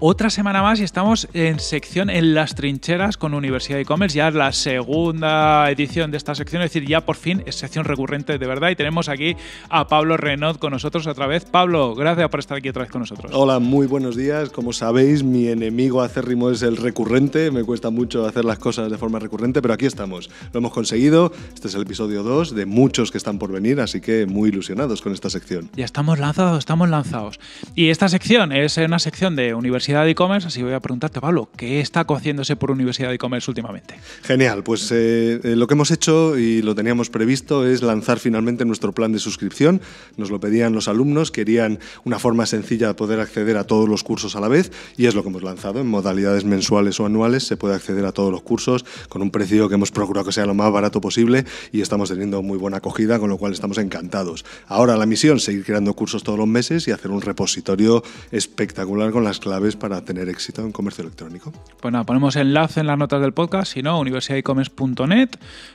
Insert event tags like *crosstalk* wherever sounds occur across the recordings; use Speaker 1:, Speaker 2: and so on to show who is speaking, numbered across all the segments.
Speaker 1: otra semana más y estamos en sección en las trincheras con Universidad de E-Commerce. Ya es la segunda edición de esta sección, es decir, ya por fin es sección recurrente de verdad. Y tenemos aquí a Pablo Renaud con nosotros otra vez. Pablo, gracias por estar aquí otra vez
Speaker 2: con nosotros. Hola, muy buenos días. Como sabéis, mi enemigo acérrimo es el recurrente. Me cuesta mucho hacer las cosas de forma recurrente, pero aquí estamos. Lo hemos conseguido. Este es el episodio 2 de muchos que están por venir, así que muy ilusionados con esta sección.
Speaker 1: Ya estamos lanzados, estamos lanzados. Y esta sección es una sección de Universidad Universidad de E-Commerce, así voy a preguntarte, Pablo, ¿qué está cociéndose por Universidad de E-Commerce últimamente?
Speaker 2: Genial, pues eh, eh, lo que hemos hecho y lo teníamos previsto es lanzar finalmente nuestro plan de suscripción. Nos lo pedían los alumnos, querían una forma sencilla de poder acceder a todos los cursos a la vez y es lo que hemos lanzado. En modalidades mensuales o anuales se puede acceder a todos los cursos con un precio que hemos procurado que sea lo más barato posible y estamos teniendo muy buena acogida, con lo cual estamos encantados. Ahora la misión, seguir creando cursos todos los meses y hacer un repositorio espectacular con las claves para tener éxito en comercio electrónico.
Speaker 1: Pues nada, ponemos enlace en las notas del podcast, si no, universidadecommerce.net,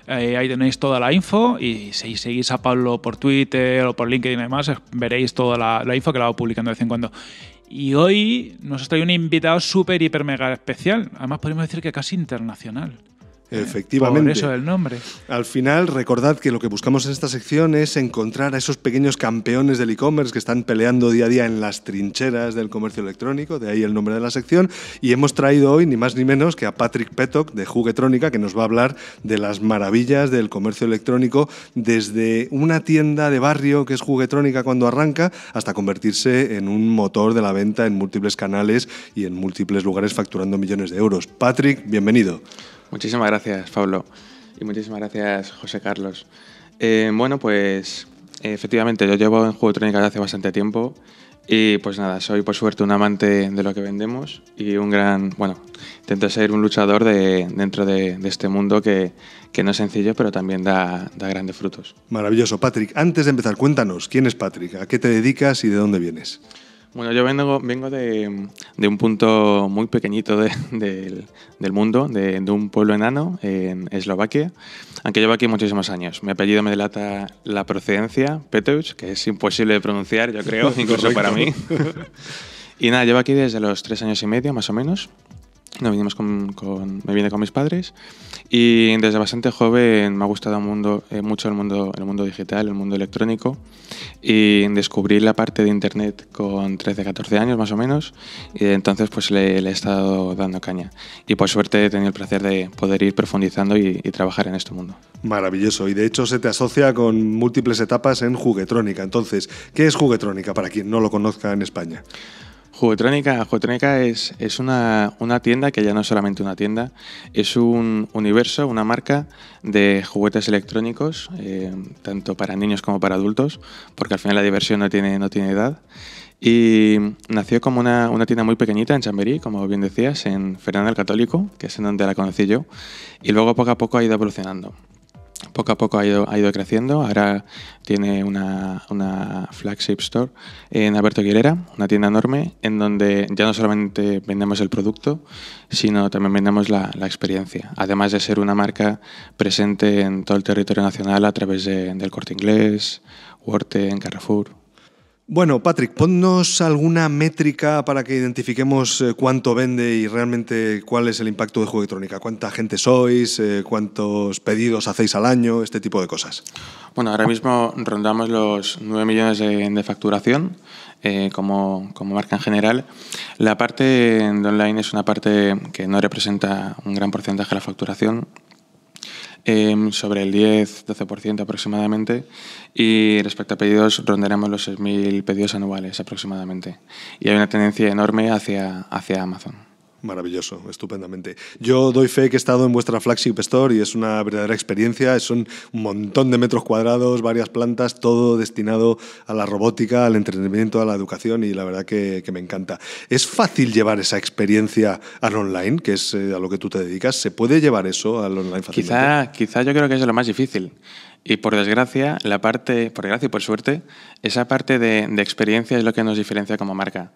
Speaker 1: eh, ahí tenéis toda la info y si seguís a Pablo por Twitter o por LinkedIn y demás, veréis toda la, info que la va publicando de vez en cuando. Y hoy nos trae un invitado súper, hiper, mega especial. Además, podemos decir que casi
Speaker 2: internacional. Efectivamente. eso el nombre. Al final, recordad que lo que buscamos en esta sección es encontrar a esos pequeños campeones del e-commerce que están peleando día a día en las trincheras del comercio electrónico, de ahí el nombre de la sección. Y hemos traído hoy ni más ni menos que a Patrick Petok de Juguetrónica, que nos va a hablar de las maravillas del comercio electrónico desde una tienda de barrio que es Juguetrónica cuando arranca hasta convertirse en un motor de la venta en múltiples canales y en múltiples lugares facturando millones de euros. Patrick, bienvenido.
Speaker 3: Muchísimas gracias, Pablo. Y muchísimas gracias, José Carlos. Eh, bueno, pues efectivamente, yo llevo en juego trónica hace bastante tiempo. Y pues nada, soy por suerte un amante de lo que vendemos y un gran, bueno, intento ser un luchador dentro de, este mundo que, no es sencillo, pero también da, da, grandes frutos.
Speaker 2: Maravilloso, Patrick. Antes de empezar, cuéntanos, ¿quién es Patrick? ¿A qué te dedicas y de dónde vienes? Bueno,
Speaker 3: yo vengo, vengo de, un punto muy pequeñito del, mundo, de, un pueblo enano en Eslovaquia, aunque llevo aquí muchísimos años. Mi apellido me delata la procedencia, Peteus, que es imposible de pronunciar, yo creo, *laughs* incluso para mí. *laughs* y nada, llevo aquí desde los tres años y medio, más o menos con, me vine con mis padres y desde bastante joven me ha gustado mundo, eh, mucho el mundo, el mundo digital, el mundo electrónico y descubrí la parte de internet con 13, 14 años más o menos y entonces pues le, he estado dando caña y por suerte he tenido el placer de poder ir profundizando y, trabajar en este mundo.
Speaker 2: Maravilloso y de hecho se te asocia con múltiples etapas en juguetrónica. Entonces, ¿qué es juguetrónica para quien no lo conozca en España?
Speaker 3: Juguetrónica, es, es una, una, tienda que ya no es solamente una tienda, es un universo, una marca de juguetes electrónicos, eh, tanto para niños como para adultos, porque al final la diversión no tiene, no tiene edad. Y nació como una, una, tienda muy pequeñita en Chamberí, como bien decías, en Fernando el Católico, que es en donde la conocí yo, y luego poco a poco ha ido evolucionando poco a poco ha ido, creciendo. Ahora tiene una, flagship store en Alberto Aguilera una tienda enorme, en donde ya no solamente vendemos el producto, sino también vendemos la, experiencia. Además de ser una marca presente en todo el territorio nacional a través del
Speaker 2: Corte Inglés, Huerte, en Carrefour. Bueno, Patrick, ponnos alguna métrica para que identifiquemos eh, cuánto vende y realmente cuál es el impacto de Electrónica. ¿Cuánta gente sois? Eh, ¿Cuántos pedidos hacéis al año? Este tipo de cosas. Bueno,
Speaker 3: ahora mismo rondamos los 9 millones de, facturación eh, como, como, marca en general. La parte de online es una parte que no representa un gran porcentaje de la facturación, Em, sobre el 10-12% aproximadamente y respecto a pedidos rondaremos los 6.000 pedidos anuales aproximadamente. Y hay una tendencia enorme hacia Amazon maravilloso, estupendamente.
Speaker 2: Yo doy fe que he estado en vuestra flagship store y es una verdadera experiencia. Son un montón de metros cuadrados, varias plantas, todo destinado a la robótica, al entretenimiento, a la educación y la verdad que, me encanta. ¿Es fácil llevar esa experiencia al online, que es eh, a lo que tú te dedicas? ¿Se puede llevar eso al online fácilmente?
Speaker 3: Quizá, yo creo que es lo más difícil. Y por desgracia, la parte, por desgracia y por suerte, esa parte de experiencia es lo que nos diferencia como marca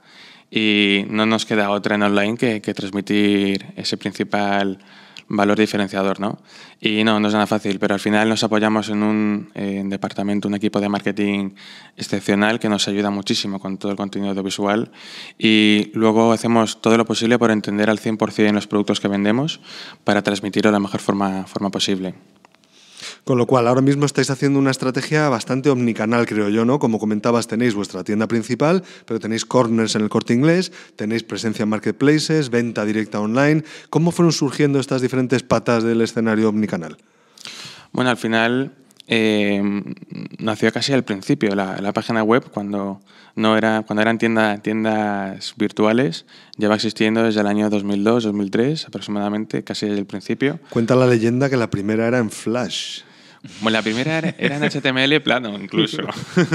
Speaker 3: y no nos queda otra en online que, que transmitir ese principal valor diferenciador, ¿no? Y no, no es nada fácil, pero al final nos apoyamos en un departamento, un equipo de marketing excepcional que nos ayuda muchísimo con todo el contenido audiovisual y luego hacemos todo lo posible por entender al 100% los productos que vendemos para transmitirlo de la mejor forma, forma posible.
Speaker 2: Con lo cual, ahora mismo estáis haciendo una estrategia bastante omnicanal, creo yo, ¿no? Como comentabas, tenéis vuestra tienda principal, pero tenéis corners en el corte inglés, tenéis presencia en marketplaces, venta directa online. ¿Cómo fueron surgiendo estas diferentes patas del escenario omnicanal?
Speaker 3: Bueno, al final eh, nació casi al principio la, página web cuando no era cuando eran tiendas virtuales lleva existiendo desde el año 2002 2003 aproximadamente casi desde
Speaker 2: el principio cuenta la leyenda que la primera era en Flash
Speaker 3: bueno, la primera era, en HTML plano, incluso.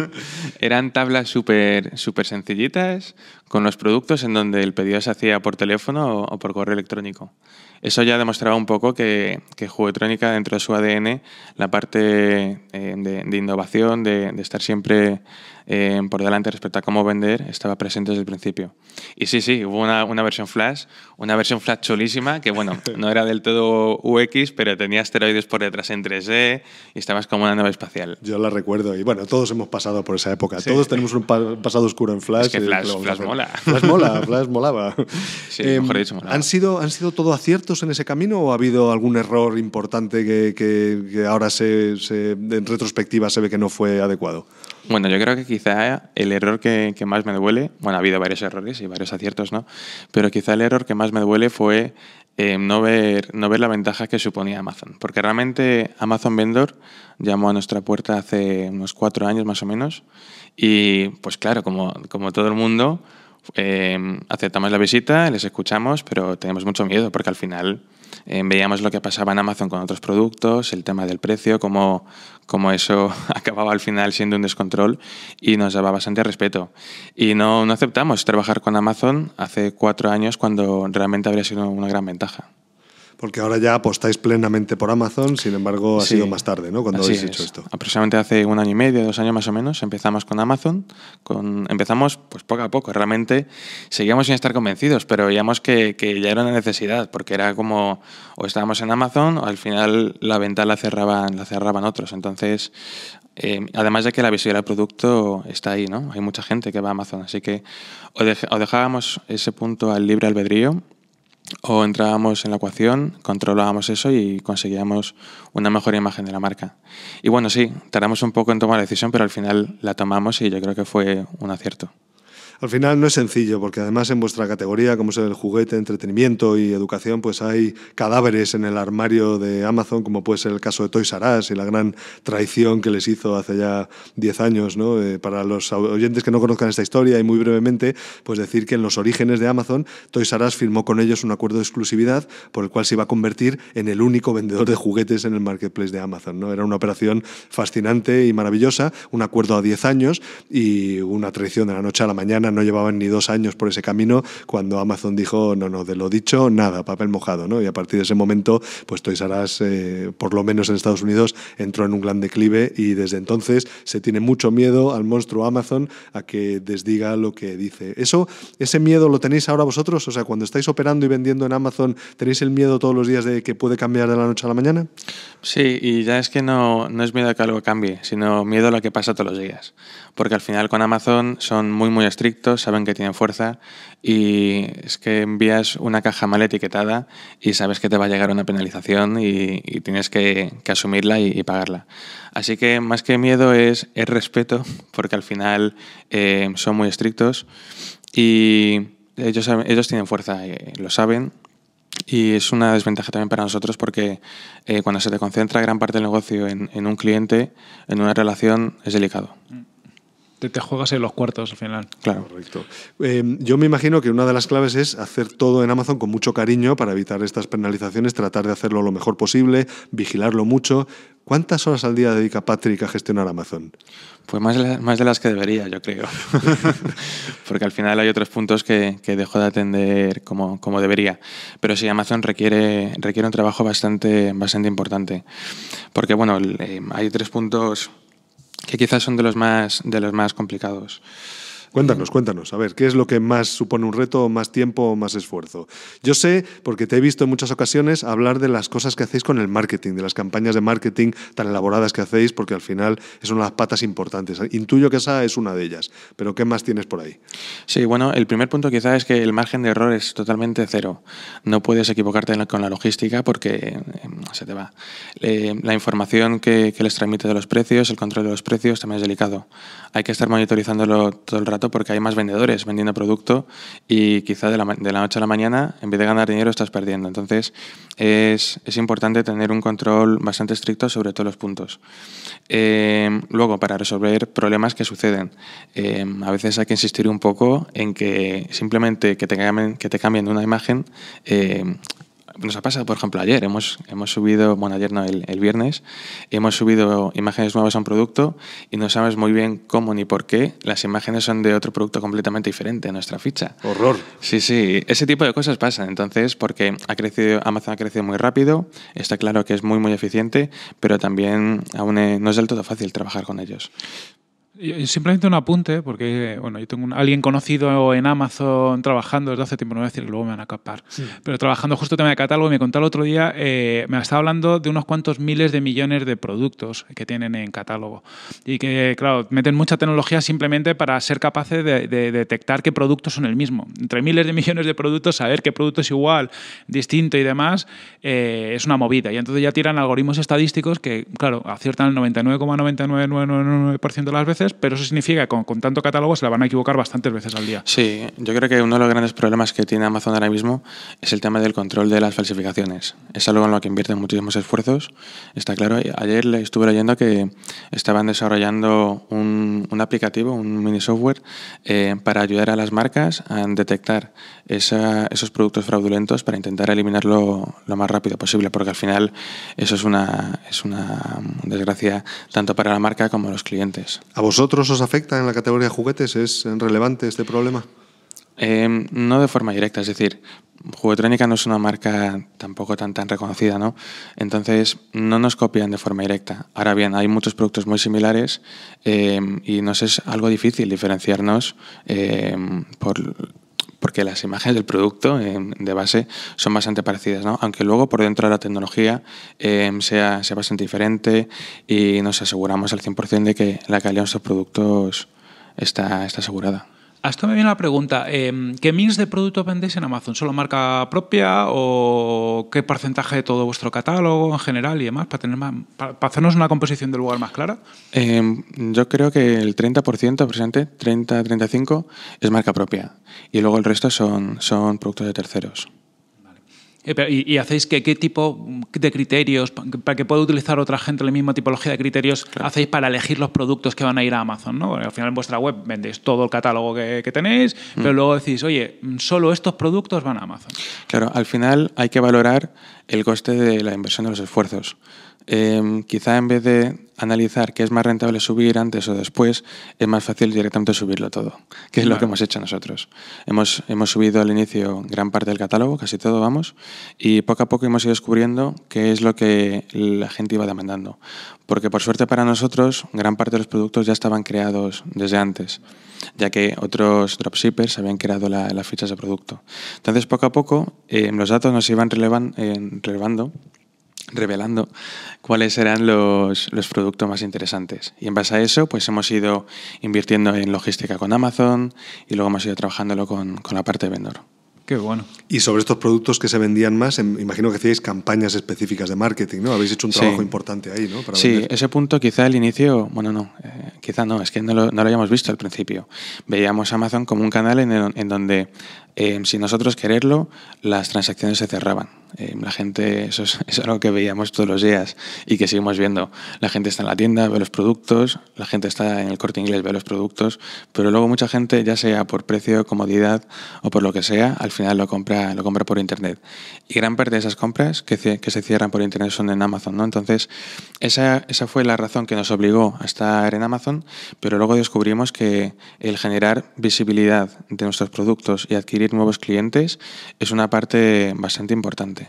Speaker 3: *laughs* Eran tablas súper super sencillitas con los productos en donde el pedido se hacía por teléfono o, por correo electrónico. Eso ya demostraba un poco que, que Juguetrónica, dentro de su ADN, la parte eh, de, innovación, de estar siempre eh, por delante respecto a cómo vender estaba presente desde el principio. Y sí, sí, hubo una, versión Flash, una versión Flash chulísima, que bueno, *laughs* no era del todo UX, pero tenía asteroides por detrás en 3D y estabas como una nave espacial.
Speaker 2: Yo la recuerdo y bueno, todos hemos pasado por esa época. Todos tenemos un pasado oscuro en Flash. Es que eh, Flash, Flash mola. Flash mola, Flash molaba. *laughs* Sí, em, mejor dicho, ¿Han sido, ¿Han sido todo aciertos en ese camino o ha habido algún error importante que, ahora se, en retrospectiva se ve que no fue adecuado?
Speaker 3: Bueno, yo creo que quizá el error que, más me duele, bueno, ha habido varios errores y varios aciertos, ¿no? Pero quizá el error que más me duele fue eh, no, ver, no ver la ventaja que suponía Amazon. Porque realmente Amazon Vendor llamó a nuestra puerta hace unos cuatro años más o menos. Y pues claro, como, como todo el mundo, eh, aceptamos la visita, les escuchamos, pero tenemos mucho miedo porque al final eh, veíamos lo que pasaba en Amazon con otros productos, el tema del precio, cómo, eso *laughs* acababa al final siendo un descontrol y nos daba bastante respeto. Y no, no aceptamos trabajar con Amazon hace cuatro años cuando realmente habría sido una gran ventaja.
Speaker 2: Porque ahora ya apostáis plenamente por Amazon, sin embargo, ha sido más tarde, ¿no? Cuando habéis hecho esto.
Speaker 3: Aproximadamente hace un año y medio, dos años más o menos, empezamos con Amazon. empezamos pues poco a poco. Realmente seguíamos sin estar convencidos, pero veíamos que, ya era una necesidad, porque era como o estábamos en Amazon o al final la venta la cerraban, la cerraban otros. Entonces, eh, además de que la visibilidad del producto está ahí, ¿no? Hay mucha gente que va a Amazon, así que o dejábamos ese punto al libre albedrío o entrábamos en la ecuación, controlábamos eso y conseguíamos una mejor imagen de la marca. Y bueno, sí, tardamos un poco en tomar la decisión, pero al final la tomamos y yo creo que fue un acierto.
Speaker 2: Al final no es sencillo, porque además en vuestra categoría, como es el juguete, entretenimiento y educación, pues hay cadáveres en el armario de Amazon, como puede ser el caso de Toys R y la gran traición que les hizo hace ya 10 años. Eh, para los oyentes que no conozcan esta historia, y muy brevemente, pues decir que en los orígenes de Amazon, Toys R firmó con ellos un acuerdo de exclusividad por el cual se iba a convertir en el único vendedor de juguetes en el marketplace de Amazon. ¿no? Era una operación fascinante y maravillosa, un acuerdo a 10 años y una traición de la noche a la mañana no llevaban ni dos años por ese camino cuando Amazon dijo, no, no, de lo dicho, nada, papel mojado, ¿no? Y a partir de ese momento, pues Toys R Us, eh, por lo menos en Estados Unidos, entró en un gran declive y desde entonces se tiene mucho miedo al monstruo Amazon a que desdiga lo que dice. ¿Eso, ese miedo lo tenéis ahora vosotros? O sea, cuando estáis operando y vendiendo en Amazon, ¿tenéis el miedo todos los días de que puede cambiar de la noche a la mañana?
Speaker 3: Sí, y ya es que no, no es miedo a que algo cambie, sino miedo a lo que pasa todos los días. Porque al final con Amazon son muy, muy estrictos saben que tienen fuerza y es que envías una caja mal etiquetada y sabes que te va a llegar una penalización y, tienes que, asumirla y, pagarla. Así que más que miedo es, respeto, porque al final eh, son muy estrictos y ellos, ellos tienen fuerza, eh, lo saben. Y es una desventaja también para nosotros porque eh, cuando se te concentra gran parte del negocio en, un cliente, en una relación,
Speaker 2: es delicado. Mm
Speaker 1: te, juegas en los cuartos al final.
Speaker 2: Claro. Correcto. Em, yo me imagino que una de las claves es hacer todo en Amazon con mucho cariño para evitar estas penalizaciones, tratar de hacerlo lo mejor posible, vigilarlo mucho. ¿Cuántas horas al día dedica Patrick a gestionar Amazon? Pues más, de las que debería, yo creo. *laughs*
Speaker 3: Porque al final hay otros puntos que, que dejo de atender como, como, debería. Pero sí, Amazon requiere, requiere un trabajo bastante, bastante importante. Porque, bueno, em, hay tres puntos
Speaker 2: que quizás son de los más, de los más complicados. Cuéntanos, cuéntanos, a ver, ¿qué es lo que más supone un reto, más tiempo, o más esfuerzo? Yo sé, porque te he visto en muchas ocasiones hablar de las cosas que hacéis con el marketing, de las campañas de marketing tan elaboradas que hacéis, porque al final son las patas importantes. Intuyo que esa es una de ellas, pero ¿qué más tienes por ahí? Sí, bueno, el primer
Speaker 3: punto quizá es que el margen de error es totalmente cero. No puedes equivocarte con la logística porque eh, se te va. Eh, la información que, les transmite de los precios, el control de los precios también es delicado. Hay que estar monitorizándolo todo el rato porque hay más vendedores vendiendo producto y quizá de la, noche a la mañana, en vez de ganar dinero, estás perdiendo. Entonces, es, importante tener un control bastante estricto sobre todos los puntos. Eh, luego, para resolver problemas que suceden, eh, a veces hay que insistir un poco en que simplemente que te cambien, que te cambien una imagen eh, nos ha pasado, por ejemplo, ayer, hemos, hemos subido, bueno, ayer no, el, viernes, hemos subido imágenes nuevas a un producto y no sabes muy bien cómo ni por qué las imágenes son de otro producto completamente diferente a nuestra ficha. Horror. Sí, sí, ese tipo de cosas pasan, entonces, porque ha crecido, Amazon ha crecido muy rápido, está claro que es muy, muy eficiente, pero también aún eh, no es del todo fácil trabajar con
Speaker 1: ellos. Simplemente un apunte, porque bueno, yo tengo un, alguien conocido en Amazon trabajando desde hace tiempo, no voy a decir luego me van a capar, pero trabajando justo tema de catálogo, me contó el otro día, eh, me estaba hablando de unos cuantos miles de millones de productos que tienen en catálogo. Y que, claro, meten mucha tecnología simplemente para ser capaces de, detectar qué productos son el mismo. Entre miles de millones de productos, saber qué producto es igual, distinto y demás, eh, es una movida. Y entonces ya tiran algoritmos estadísticos que, claro, aciertan el 99,9999% de las veces pero eso significa que con, tanto catálogo se la van a equivocar bastantes veces al día.
Speaker 3: Sí, yo creo que uno de los grandes problemas que tiene Amazon ahora mismo es el tema del control de las falsificaciones. Es algo en lo que invierten muchísimos esfuerzos, está claro. Ayer le estuve leyendo que estaban desarrollando un, aplicativo, un mini software, eh, para ayudar a las marcas a detectar esos productos fraudulentos para intentar eliminarlo lo más rápido posible, porque al final eso es una, es una desgracia tanto para la marca como los clientes.
Speaker 2: ¿A vosotros os afecta en la categoría de juguetes? ¿Es relevante este problema?
Speaker 3: Em, no de forma directa, es decir, Juguetrónica no es una marca tampoco tan, tan reconocida, ¿no? Entonces, no nos copian de forma directa. Ahora bien, hay muchos productos muy similares em, y nos es algo difícil diferenciarnos em, por porque las imágenes del producto eh, de base son bastante parecidas, ¿no? aunque luego por dentro de la tecnología eh, sea, sea, bastante diferente y nos aseguramos al 100% de que la calidad de nuestros productos está, está asegurada.
Speaker 1: A esto me viene la pregunta, em, ¿qué mix de productos vendéis en Amazon? ¿Solo marca propia o qué porcentaje de todo vuestro catálogo en general y demás para, hacernos una composición del lugar más clara? Em,
Speaker 3: yo creo que el 30% aproximadamente, 30-35, es marca propia y luego el resto son productos de terceros.
Speaker 1: Eh, ¿Y, hacéis qué tipo de criterios, para que pueda utilizar otra gente la misma tipología de criterios, hacéis para elegir los productos que van a ir a Amazon? ¿no? al final en vuestra web vendéis todo el catálogo que, tenéis, mm. pero luego decís, oye, mm, solo estos productos van a Amazon.
Speaker 3: Claro, al final hay que valorar el coste de la inversión de los esfuerzos. Em, quizá en vez de analizar qué es más rentable subir antes o después, es más fácil directamente subirlo todo,
Speaker 2: *laughs* que es lo que hemos
Speaker 3: hecho nosotros. Hemos, subido al inicio gran parte del catálogo, casi todo vamos, y poco a poco hemos ido descubriendo qué es lo que la gente iba demandando. Porque por suerte para nosotros, gran parte de los productos ya estaban creados desde antes, ya que otros dropshippers habían creado las fichas de producto. Entonces, poco a poco, em, los datos nos iban em, relevando revelando cuáles eran los, productos más interesantes. Y en base a eso, pues hemos ido invirtiendo en logística con Amazon y luego hemos ido trabajándolo con, la parte de vendor.
Speaker 2: Qué bueno. Y sobre estos productos que se vendían más, em, imagino que hacíais campañas específicas de marketing, ¿no? Habéis hecho un trabajo importante ahí, ¿no? sí,
Speaker 3: ese punto quizá al inicio, bueno, no, eh, quizá no, es que no lo, habíamos visto al principio. Veíamos Amazon como un canal en, donde, em, si nosotros quererlo, las transacciones se cerraban. Eh, la gente, eso *laughs* es, algo que veíamos todos los días y que seguimos viendo. La gente está en la tienda, ve los productos, la gente está en el corte inglés, ve los productos, pero luego mucha gente, ya sea por precio, comodidad o por lo que sea, al final lo compra, lo compra por internet. Y gran parte de esas compras que, que se cierran por internet son en Amazon, ¿no? Entonces, esa fue la razón que nos obligó a estar en Amazon, pero luego descubrimos que el generar visibilidad de nuestros productos y adquirir nuevos clientes es una parte bastante importante.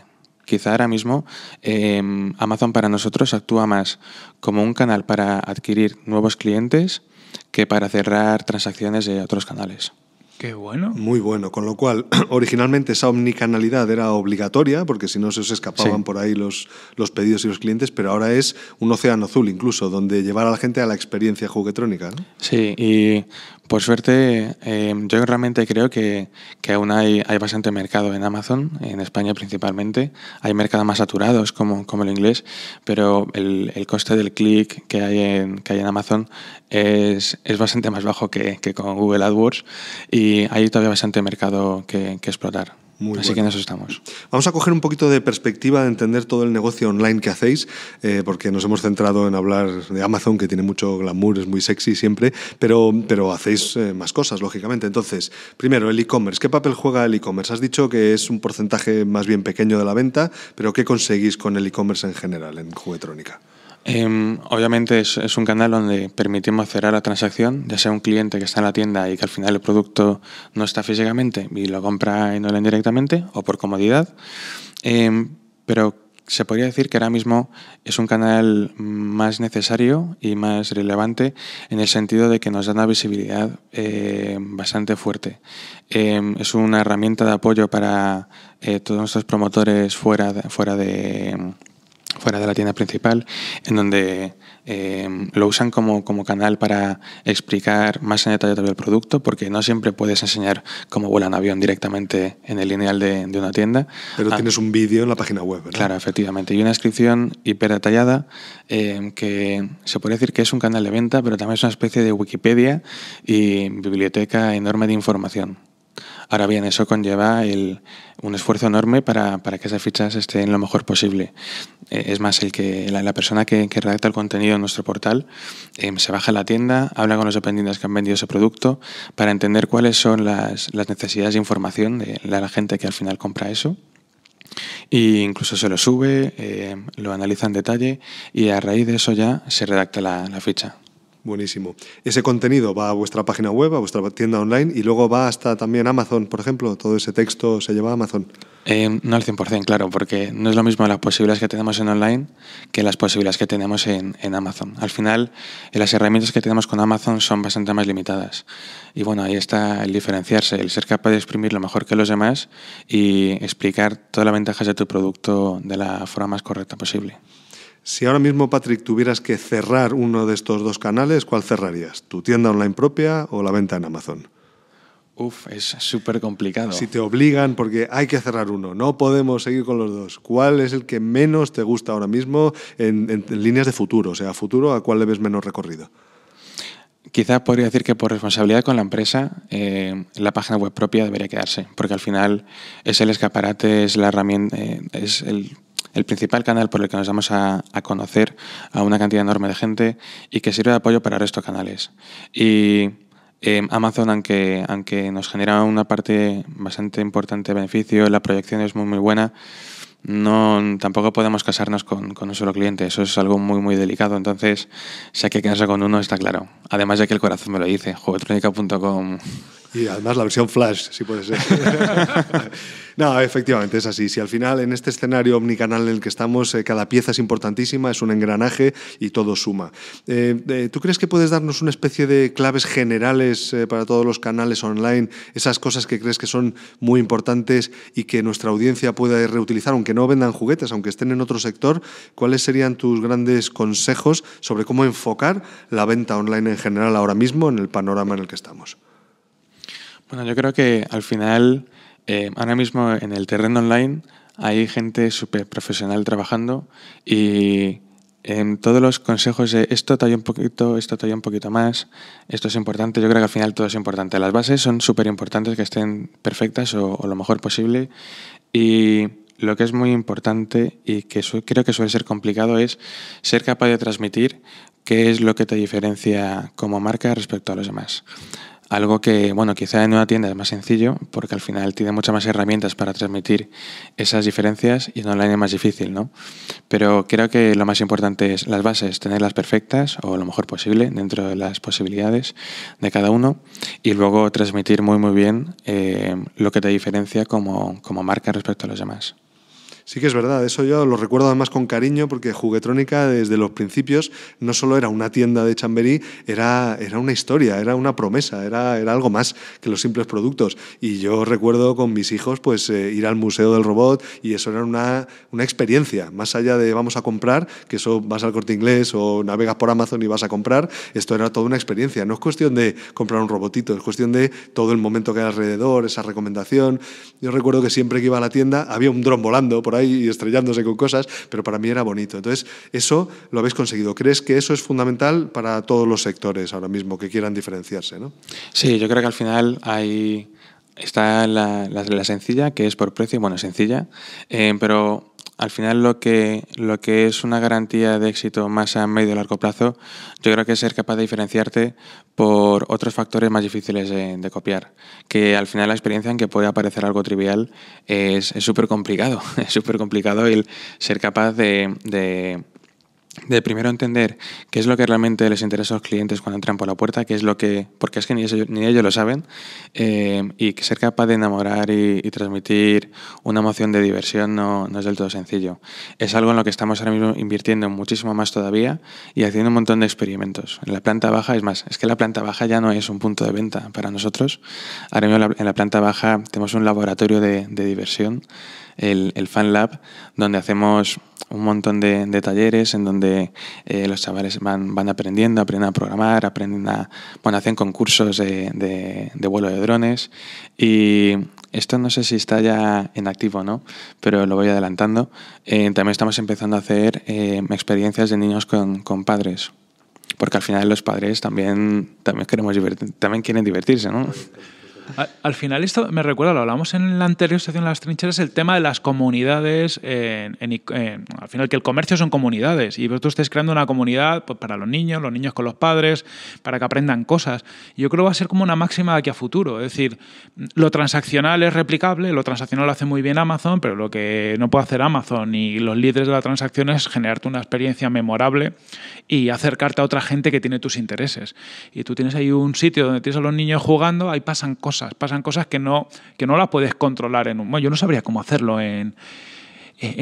Speaker 3: Quizá ahora mismo em, Amazon para nosotros actúa más como un canal para adquirir nuevos clientes que para cerrar transacciones de otros canales.
Speaker 2: Qué bueno. Muy bueno, con lo cual *clears throat* originalmente esa omnicanalidad era obligatoria porque si no se os escapaban por ahí los, los pedidos y los clientes, pero ahora es un océano azul incluso, donde llevar a la gente a la experiencia juguetrónica.
Speaker 3: Sí, y por suerte eh, yo realmente creo que, aún hay, hay, bastante mercado en Amazon, en España principalmente. Hay mercados más saturados como, como el inglés, pero el, coste del clic que hay en, que hay en Amazon es, bastante más bajo que, que con Google AdWords. Y y hay todavía bastante
Speaker 2: mercado que, explotar.
Speaker 3: Muy Así que en eso estamos.
Speaker 2: Vamos a coger un poquito de perspectiva de entender todo el negocio online que hacéis, eh, porque nos hemos centrado en hablar de Amazon, que tiene mucho glamour, es muy sexy siempre, pero, pero hacéis eh, más cosas, lógicamente. Entonces, primero, el e-commerce. ¿Qué papel juega el e-commerce? Has dicho que es un porcentaje más bien pequeño de la venta, pero ¿qué conseguís con el e-commerce en general en Juguetrónica?
Speaker 3: Em, obviamente es, un canal donde permitimos cerrar la transacción, ya sea un cliente que está en la tienda y que al final el producto no está físicamente y lo compra en online directamente o por comodidad, em, pero se podría decir que ahora mismo es un canal más necesario y más relevante en el sentido de que nos da una visibilidad eh, bastante fuerte. Em, es una herramienta de apoyo para eh, todos nuestros promotores fuera fuera de fuera de la tienda principal, en donde eh, lo usan como, canal para explicar más en detalle todavía el producto, porque no siempre puedes enseñar cómo vuela un avión directamente en el lineal de, una tienda. Pero ah. tienes un vídeo en la página web, ¿verdad? Claro, efectivamente. Y una descripción hiper detallada eh, que se puede decir que es un canal de venta, pero también es una especie de Wikipedia y biblioteca enorme de información. Ahora bien, eso conlleva un esfuerzo enorme para, que esas fichas estén lo mejor posible. Eh, es más, el que la, persona que, redacta el contenido en nuestro portal em, se baja a la tienda, habla con los dependientes que han vendido ese producto para entender cuáles son las, necesidades de información de la, gente que al final compra eso. e incluso se lo sube,
Speaker 2: eh, lo analiza en detalle y a raíz de eso ya se redacta la, la ficha. Buenísimo. Ese contenido va a vuestra página web, a vuestra tienda online y luego va hasta también Amazon, por ejemplo. Todo ese texto se lleva a Amazon.
Speaker 3: Eh, no al 100%, claro, porque no es lo mismo las posibilidades que tenemos en online que las posibilidades que tenemos en, Amazon. Al final, eh, las herramientas que tenemos con Amazon son bastante más limitadas. Y bueno, ahí está el diferenciarse, el ser capaz de exprimir lo mejor que los demás y explicar todas las ventajas de tu producto de la forma más
Speaker 2: correcta posible. Si ahora mismo, Patrick, tuvieras que cerrar uno de estos dos canales, ¿cuál cerrarías? ¿Tu tienda online propia o la venta en Amazon? Uf, es súper complicado. Si te obligan, porque hay que cerrar uno, no podemos seguir con los dos. ¿Cuál es el que menos te gusta ahora mismo en, líneas de futuro? O sea, futuro, ¿a cuál le ves menos recorrido? Quizás podría decir que por responsabilidad con la empresa, eh, la página web propia debería
Speaker 3: quedarse, porque al final es el escaparate, es la herramienta, eh, es el el principal canal por el que nos vamos a, conocer a una cantidad enorme de gente y que sirve de apoyo para estos canales. Y eh, Amazon, aunque, aunque nos genera una parte bastante importante de beneficio, la proyección es muy, muy buena, no, tampoco podemos casarnos con, un solo cliente, eso es algo muy, muy delicado, entonces si hay que casar con uno está claro. Además de que el corazón me lo dice, juegotrónica.com.
Speaker 2: Y además la versión flash, si puede ser. *laughs* No, efectivamente, es así. Si al final en este escenario omnicanal en el que estamos, eh, cada pieza es importantísima, es un engranaje y todo suma. Eh, eh, ¿Tú crees que puedes darnos una especie de claves generales para todos los canales online? Esas cosas que crees que son muy importantes y que nuestra audiencia pueda reutilizar, aunque no vendan juguetes, aunque estén en otro sector. ¿Cuáles serían tus grandes consejos sobre cómo enfocar la venta online en general ahora mismo en el panorama en el que estamos?
Speaker 3: Bueno, yo creo que al final eh, ahora mismo en el terreno online hay gente súper profesional trabajando y en em, todos los consejos de esto talla un poquito, esto talla un poquito más, esto es importante, yo creo que al final todo es importante. Las bases son súper importantes que estén perfectas o, o, lo mejor posible y lo que es muy importante y que creo que suele ser complicado es ser capaz de transmitir qué es lo que te diferencia como marca respecto a los demás. Algo que, bueno, quizá en una tienda es más sencillo, porque al final tiene muchas más herramientas para transmitir esas diferencias y en online es más difícil, ¿no? Pero creo que lo más importante es las bases, tenerlas perfectas o lo mejor posible dentro de las posibilidades de cada uno y luego transmitir muy, muy bien eh, lo que te diferencia como marca respecto a los demás.
Speaker 2: Sí que es verdad, eso yo lo recuerdo además con cariño porque Juguetrónica desde los principios no solo era una tienda de Chamberí, era, era una historia, era una promesa, era, era algo más que los simples productos. Y yo recuerdo con mis hijos pues eh, ir al Museo del Robot y eso era una, una experiencia, más allá de vamos a comprar, que eso vas al corte inglés o navegas por Amazon y vas a comprar, esto era toda una experiencia. No es cuestión de comprar un robotito, es cuestión de todo el momento que hay alrededor, esa recomendación. Yo recuerdo que siempre que iba a la tienda había un dron volando por y estrellándose con cosas, pero para mí era bonito. Entonces, eso lo habéis conseguido. ¿Crees que eso es fundamental para todos los sectores ahora mismo que quieran diferenciarse? Sí, yo creo que al final hay... Está
Speaker 3: la, sencilla, que es por precio, bueno, sencilla, eh, pero al final lo que, lo que es una garantía de éxito más a medio y largo plazo, yo creo que es ser capaz de diferenciarte por otros factores más difíciles de, copiar. Que al final la experiencia, en que puede parecer algo trivial, es súper complicado. Es súper complicado *laughs* el ser capaz de de primero entender qué es lo que realmente les interesa a los clientes cuando entran por la puerta, qué es lo que, porque es que ni, ellos, ni ellos lo saben, eh, y que ser capaz de enamorar y, transmitir una emoción de diversión no, no, es del todo sencillo. Es algo en lo que estamos ahora mismo invirtiendo muchísimo más todavía y haciendo un montón de experimentos. En la planta baja, es más, es que la planta baja ya no es un punto de venta para nosotros. Ahora mismo en la planta baja tenemos un laboratorio de, de diversión el, el Fan Lab, donde hacemos un montón de, de talleres en donde eh, los chavales van, van, aprendiendo, aprenden a programar, aprenden a, bueno, hacen concursos de, de, vuelo de drones y esto no sé si está ya en activo no, pero lo voy adelantando. Eh, también estamos empezando a hacer eh, experiencias de niños con, con padres porque al final los padres también, también queremos también quieren divertirse, ¿no?
Speaker 1: Al, final esto me recuerda, lo hablamos en la anterior sesión de las trincheras, el tema de las comunidades. al final que el comercio son comunidades y vosotros estés creando una comunidad pues, para los niños, los niños con los padres, para que aprendan cosas. Yo creo que va a ser como una máxima de aquí a futuro. Es decir, lo transaccional es replicable, lo transaccional lo hace muy bien Amazon, pero lo que no puede hacer Amazon y los líderes de la transacción es generarte una experiencia memorable y acercarte a otra gente que tiene tus intereses. Y tú tienes ahí un sitio donde tienes a los niños jugando, ahí pasan cosas pasan cosas que no, que no las puedes controlar en un... yo no sabría cómo hacerlo en,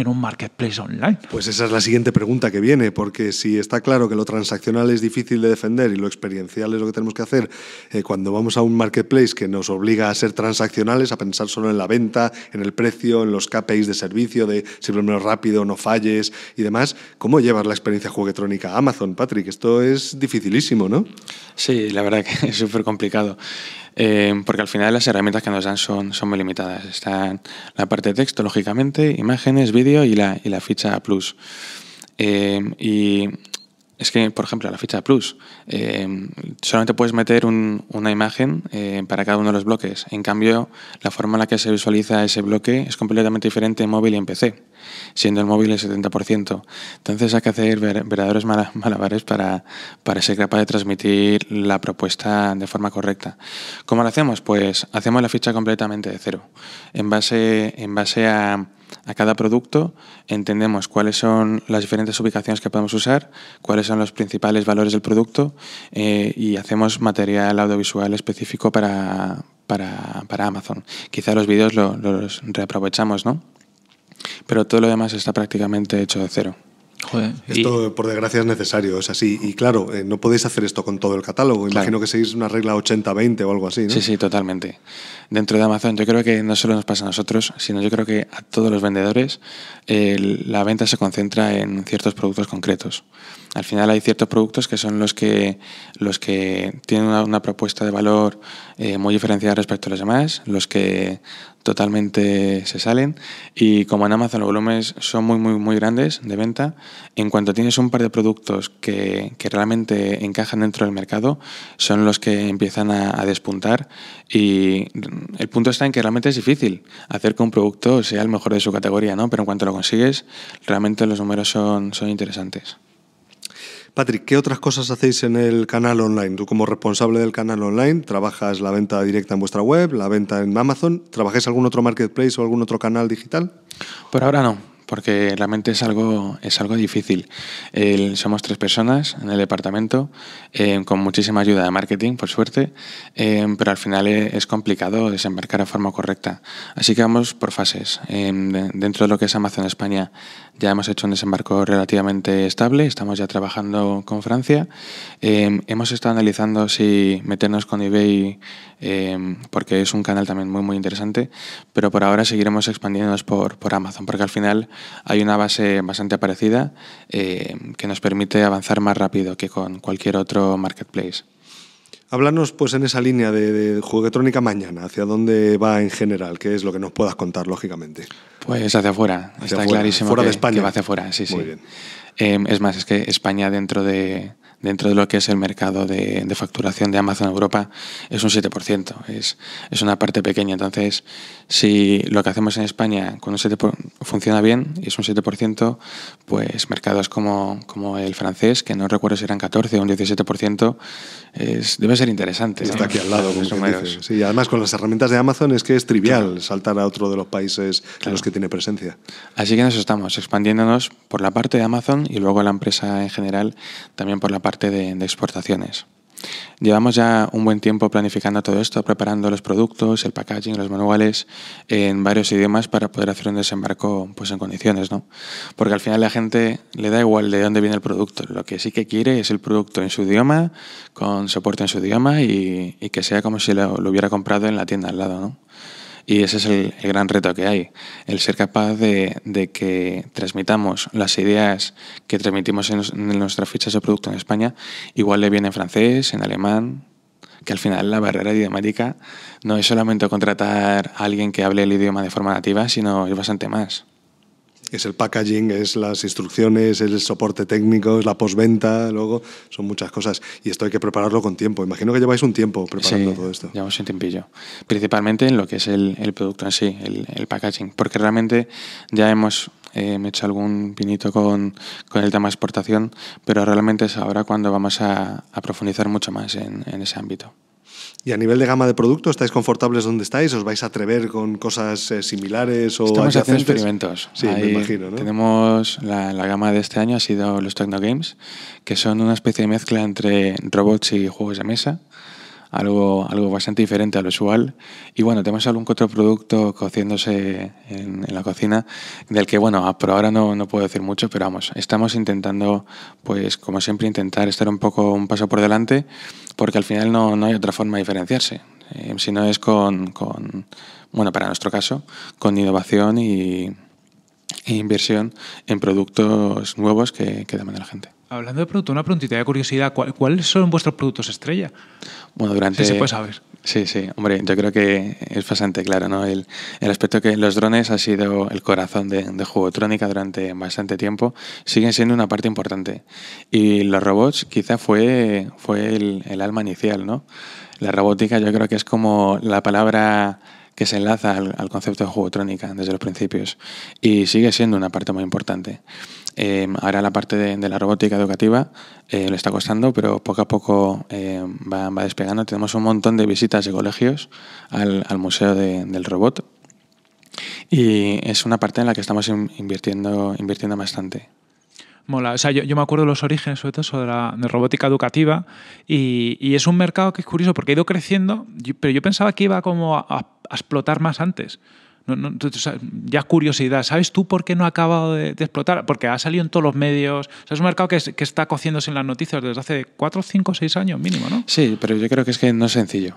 Speaker 1: un marketplace online.
Speaker 2: Pues esa es la siguiente pregunta que viene, porque si está claro que lo transaccional es difícil de defender y lo experiencial es lo que tenemos que hacer, eh, cuando vamos a un marketplace que nos obliga a ser transaccionales, a pensar solo en la venta, en el precio, en los KPIs de servicio, de menos rápido, no falles y demás, ¿cómo llevas la experiencia juguetrónica a Amazon, Patrick? Esto es dificilísimo, ¿no? Sí, la verdad que *laughs* es súper complicado. Eh, porque al final las herramientas que nos dan son, son
Speaker 3: muy limitadas. Están la parte de texto, lógicamente, imágenes, vídeo y la, ficha plus. Eh, y es que, por ejemplo, la ficha Plus, eh, solamente puedes meter una imagen eh, para cada uno de los bloques. En cambio, la forma en la que se visualiza ese bloque es completamente diferente en móvil y en PC, siendo el móvil el 70%. Entonces hay que hacer verdaderos *laughs* malabares para, para ser capaz de transmitir la propuesta de forma correcta. ¿Cómo lo hacemos? Pues hacemos la ficha completamente de cero, en base, en base a a cada producto, entendemos cuáles son las diferentes ubicaciones que podemos usar, cuáles son los principales valores del producto eh, y hacemos material audiovisual específico para, para, Amazon. Quizá los vídeos los reaprovechamos, ¿no? Pero todo lo demás está prácticamente hecho de cero
Speaker 2: esto, por desgracia, es necesario, es así. Y claro, eh, no podéis hacer esto con todo el catálogo. Imagino que seguís una regla 80-20 o algo así, Sí, sí, totalmente. Dentro de Amazon, yo creo
Speaker 3: que no solo nos pasa a nosotros, sino yo creo que a todos los vendedores la venta se concentra en ciertos productos concretos. Al final hay ciertos productos que son los que, los que tienen una, propuesta de valor eh, muy diferenciada respecto a los demás, los que totalmente se salen y como en Amazon los volúmenes son muy muy muy grandes de venta, en cuanto tienes un par de productos que, realmente encajan dentro del mercado, son los que empiezan a, despuntar y el punto está en que realmente es difícil hacer que un producto sea el mejor de su categoría, ¿no? pero en cuanto lo consigues, realmente los números
Speaker 2: son, son interesantes. Patrick, ¿qué otras cosas hacéis en el canal online? Tú como responsable del canal online, ¿trabajas la venta directa en vuestra web, la venta en Amazon? ¿Trabajáis algún otro marketplace o algún otro canal digital? Por ahora no, porque realmente es algo,
Speaker 3: es algo difícil. somos tres personas en el departamento, eh, con muchísima ayuda de marketing, por suerte, eh, pero al final e, es, complicado desembarcar de forma correcta. Así que vamos por fases. Eh, dentro de lo que es Amazon España, ya hemos hecho un desembarco relativamente estable, estamos ya trabajando con Francia. Em, hemos estado analizando si meternos con eBay, em, porque es un canal también muy, muy interesante, pero por ahora seguiremos expandiéndonos por, por Amazon, porque al final hay una base bastante parecida em, que nos permite avanzar más rápido que con cualquier otro marketplace.
Speaker 2: Háblanos pues en esa línea de, de, mañana, hacia dónde va en general, qué es lo que nos puedas contar, lógicamente.
Speaker 3: Pues hacia afuera, está clarísimo. que, de España. va hacia afuera, sí, em, es más, es que España dentro de, dentro de lo que es el mercado de, facturación de Amazon Europa es un 7%, es, es, una parte pequeña. Entonces, si lo que hacemos en España con 7 funciona bien y es un 7%, pues mercados como, como el francés, que no recuerdo si eran 14 o un 17%,
Speaker 2: es, debe ser interesante. Está aquí al lado, además con las herramientas de Amazon es que es trivial saltar a otro de los países en los que tiene presencia. Así que nos estamos expandiéndonos por la
Speaker 3: parte de Amazon y luego la empresa en general también por la parte de, exportaciones. Llevamos ya un buen tiempo planificando todo esto, preparando los productos, el packaging, los manuales en varios idiomas para poder hacer un desembarco pues, en condiciones, ¿no? Porque al final la gente le da igual de dónde viene el producto, lo que sí que quiere es el producto en su idioma, con soporte en su idioma y, que sea como si lo, lo, hubiera comprado en la tienda al lado, ¿no? Y ese es el, gran reto que hay, el ser capaz de, que transmitamos las ideas que transmitimos en, en nuestras fichas de producto en España, igual le viene en francés, en alemán, que al final la barrera idiomática no es solamente contratar a alguien que hable el idioma de forma nativa, sino es bastante más
Speaker 2: es el packaging, es las instrucciones, es el soporte técnico, es la postventa, luego son muchas cosas. Y esto hay que prepararlo con tiempo. Imagino que lleváis un tiempo preparando todo esto. Llevamos un tiempillo. Principalmente en lo que es el, producto
Speaker 3: en sí, el, packaging. Porque realmente ya hemos eh, hecho algún pinito con, el tema exportación, pero realmente es ahora cuando vamos a, profundizar mucho más en ese ámbito.
Speaker 2: ¿Y a nivel de gama de productos, estáis confortables donde estáis? ¿Os vais a atrever con cosas eh, similares o Estamos haciendo experimentos.
Speaker 3: Sí, me imagino. Tenemos la, la, gama de este año ha sido los Techno Games, que son una especie de mezcla entre robots y juegos de mesa algo, algo bastante diferente a lo usual. Y bueno, tenemos algún otro producto cociéndose en, la cocina, del que, bueno, ah, por ahora no, no, puedo decir mucho, pero vamos, estamos intentando, pues como siempre, intentar estar un poco un paso por delante, porque al final no, hay otra forma de diferenciarse. Eh, si no es con, con, bueno, para nuestro caso, con innovación y, e inversión en productos nuevos que, que demanda la gente.
Speaker 1: Hablando de producto, una preguntita de curiosidad, ¿cuáles son vuestros productos estrella?
Speaker 3: Bueno, durante... Sí, se puede saber. Sí, sí, hombre, yo creo que es bastante claro, ¿no? El, el aspecto que los drones ha sido el corazón de, de Jugotrónica durante bastante tiempo, siguen siendo una parte importante. Y los robots quizá fue, fue el, el alma inicial, ¿no? La robótica yo creo que es como la palabra que se enlaza al, concepto de jugotrónica desde los principios y sigue siendo una parte muy importante. Eh, ahora la parte de, la robótica educativa eh, le está costando, pero poco a poco eh, va, va, despegando. Tenemos un montón de visitas de colegios al, Museo del Robot y es una parte en la que estamos invirtiendo, invirtiendo bastante
Speaker 1: mola. O sea, yo, yo me acuerdo de los orígenes, sobre todo, sobre la robótica educativa. Y, y, es un mercado que es curioso porque ha ido creciendo, pero yo pensaba que iba como a explotar más antes ya curiosidad, ¿sabes tú por qué no ha acabado de, explotar? Porque ha salido en todos los medios. O sea, es un mercado que, está cociéndose en las noticias desde hace 4, 5, 6 años mínimo, ¿no?
Speaker 3: Sí, pero yo creo que es que no es sencillo.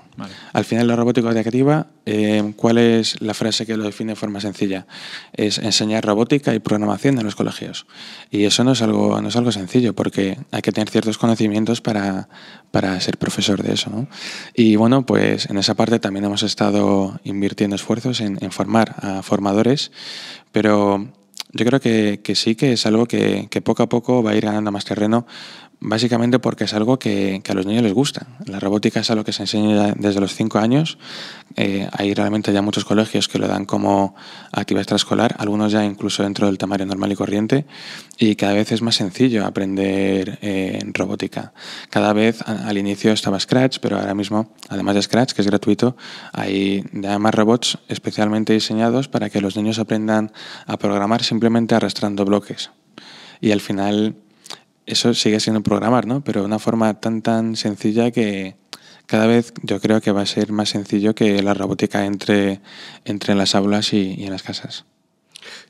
Speaker 3: Al final, la robótica educativa, eh, ¿cuál es la frase que lo define de forma sencilla? Es enseñar robótica y programación en los colegios. Y eso no es algo, no es algo sencillo, porque hay que tener ciertos conocimientos para, para ser profesor de eso, Y bueno, pues en esa parte también hemos estado invirtiendo esfuerzos en formar a formadores, pero yo creo que, sí que es algo que, que, poco a poco va a ir ganando más terreno básicamente porque es algo que, a los niños les gusta. La robótica es algo que se enseña desde los 5 años. Eh, hay realmente ya muchos colegios que lo dan como actividad extraescolar, algunos ya incluso dentro del temario normal y corriente, y cada vez es más sencillo aprender en eh, robótica. Cada vez al inicio estaba Scratch, pero ahora mismo, además de Scratch, que es gratuito, hay ya más robots especialmente diseñados para que los niños aprendan a programar simplemente arrastrando bloques. Y al final eso sigue siendo programar, ¿no? Pero de una forma tan, tan sencilla que cada vez yo creo que va a ser más sencillo que la robótica entre, entre las aulas y, y en las casas.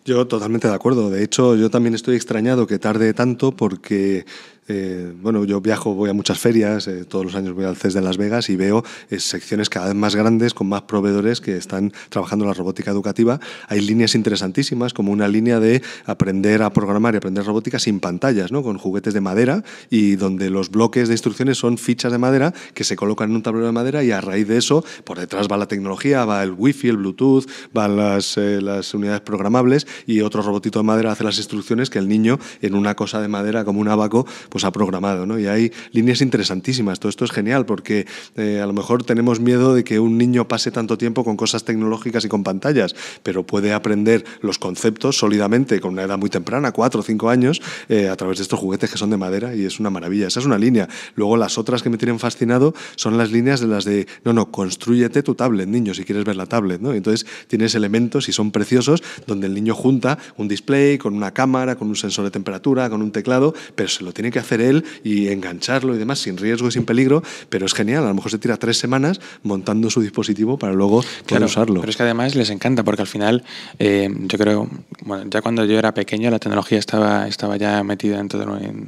Speaker 2: Yo totalmente de acuerdo. De hecho, yo también estoy extrañado que tarde tanto porque eh, bueno, yo viajo, voy a muchas ferias, eh, todos los años voy al CES de Las Vegas y veo eh, secciones cada vez más grandes con más proveedores que están trabajando en la robótica educativa. Hay líneas interesantísimas, como una línea de aprender a programar y aprender robótica sin pantallas, ¿no? con juguetes de madera y donde los bloques de instrucciones son fichas de madera que se colocan en un tablero de madera y a raíz de eso, por detrás va la tecnología, va el wifi, el Bluetooth, van las, las unidades programables y otro robotito de madera hace las instrucciones que el niño en una cosa de madera como un abaco, pues pues, ha programado, ¿no? Y hay líneas interesantísimas. Todo esto es genial porque eh, a lo mejor tenemos miedo de que un niño pase tanto tiempo con cosas tecnológicas y con pantallas, pero puede aprender los conceptos sólidamente con una edad muy temprana, cuatro o cinco años, eh, a través de estos juguetes que son de madera y es una maravilla. Esa es una línea. Luego las otras que me tienen fascinado son las líneas de las de, no, no, construyete tu tablet, niño, si quieres ver la tablet, ¿no? entonces tienes elementos y son preciosos donde el niño junta un display con una cámara, con un sensor de temperatura, con un teclado, pero se lo tiene que hacer hacer él y engancharlo y demás sin riesgo y sin peligro, pero es genial. A lo mejor se tira tres semanas montando su dispositivo para luego poder usarlo. Pero es que además les
Speaker 3: encanta porque al final eh, yo creo, bueno, ya cuando yo era pequeño la tecnología estaba, estaba ya metida en,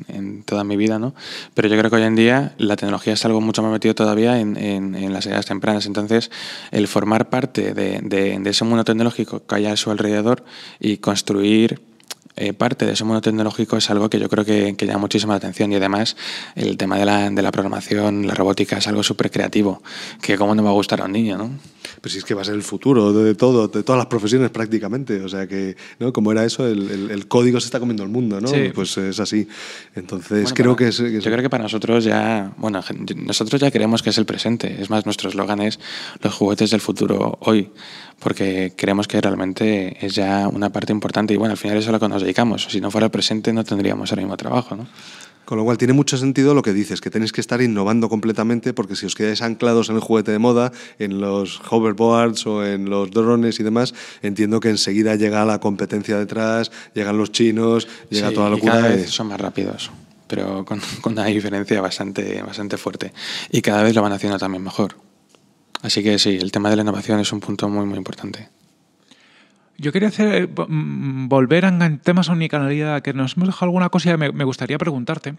Speaker 3: en, toda mi vida, ¿no? Pero yo creo que hoy en día la tecnología es algo mucho más metido todavía en, las edades tempranas. Entonces, el formar parte de, de ese mundo tecnológico que hay a su alrededor y construir eh, parte de ese mundo tecnológico es algo que yo creo que, que llama muchísima atención y además el tema de la, programación, la robótica es algo súper creativo, que cómo no va a gustar a un niño, ¿no?
Speaker 2: Pues es que va a ser el futuro de todo, de todas las profesiones prácticamente, o sea que, ¿no? Como era eso, el, código se está comiendo el mundo, ¿no? Pues es así. Entonces creo que, Yo creo que para nosotros ya, bueno, nosotros ya
Speaker 3: creemos que es el presente, es más, nuestro eslogan es los juguetes del futuro hoy porque creemos que realmente es ya una parte importante y bueno, al final eso es a lo que nos dedicamos. Si no fuera presente no tendríamos el mismo trabajo,
Speaker 2: Con lo cual tiene mucho sentido lo que dices, que tenéis que estar innovando completamente porque si os quedáis anclados en el juguete de moda, en los hoverboards o en los drones y demás, entiendo que enseguida llega la competencia detrás, llegan los chinos, llega toda la locura. Cada vez son más rápidos, pero con, *laughs* con una diferencia bastante, bastante fuerte. Y cada
Speaker 3: vez lo van haciendo también mejor. Así que sí, el tema de la innovación es un punto muy, muy importante.
Speaker 1: Yo quería hacer, eh, volver a temas a unicanalidad, que nos hemos dejado alguna cosa y me, gustaría preguntarte. O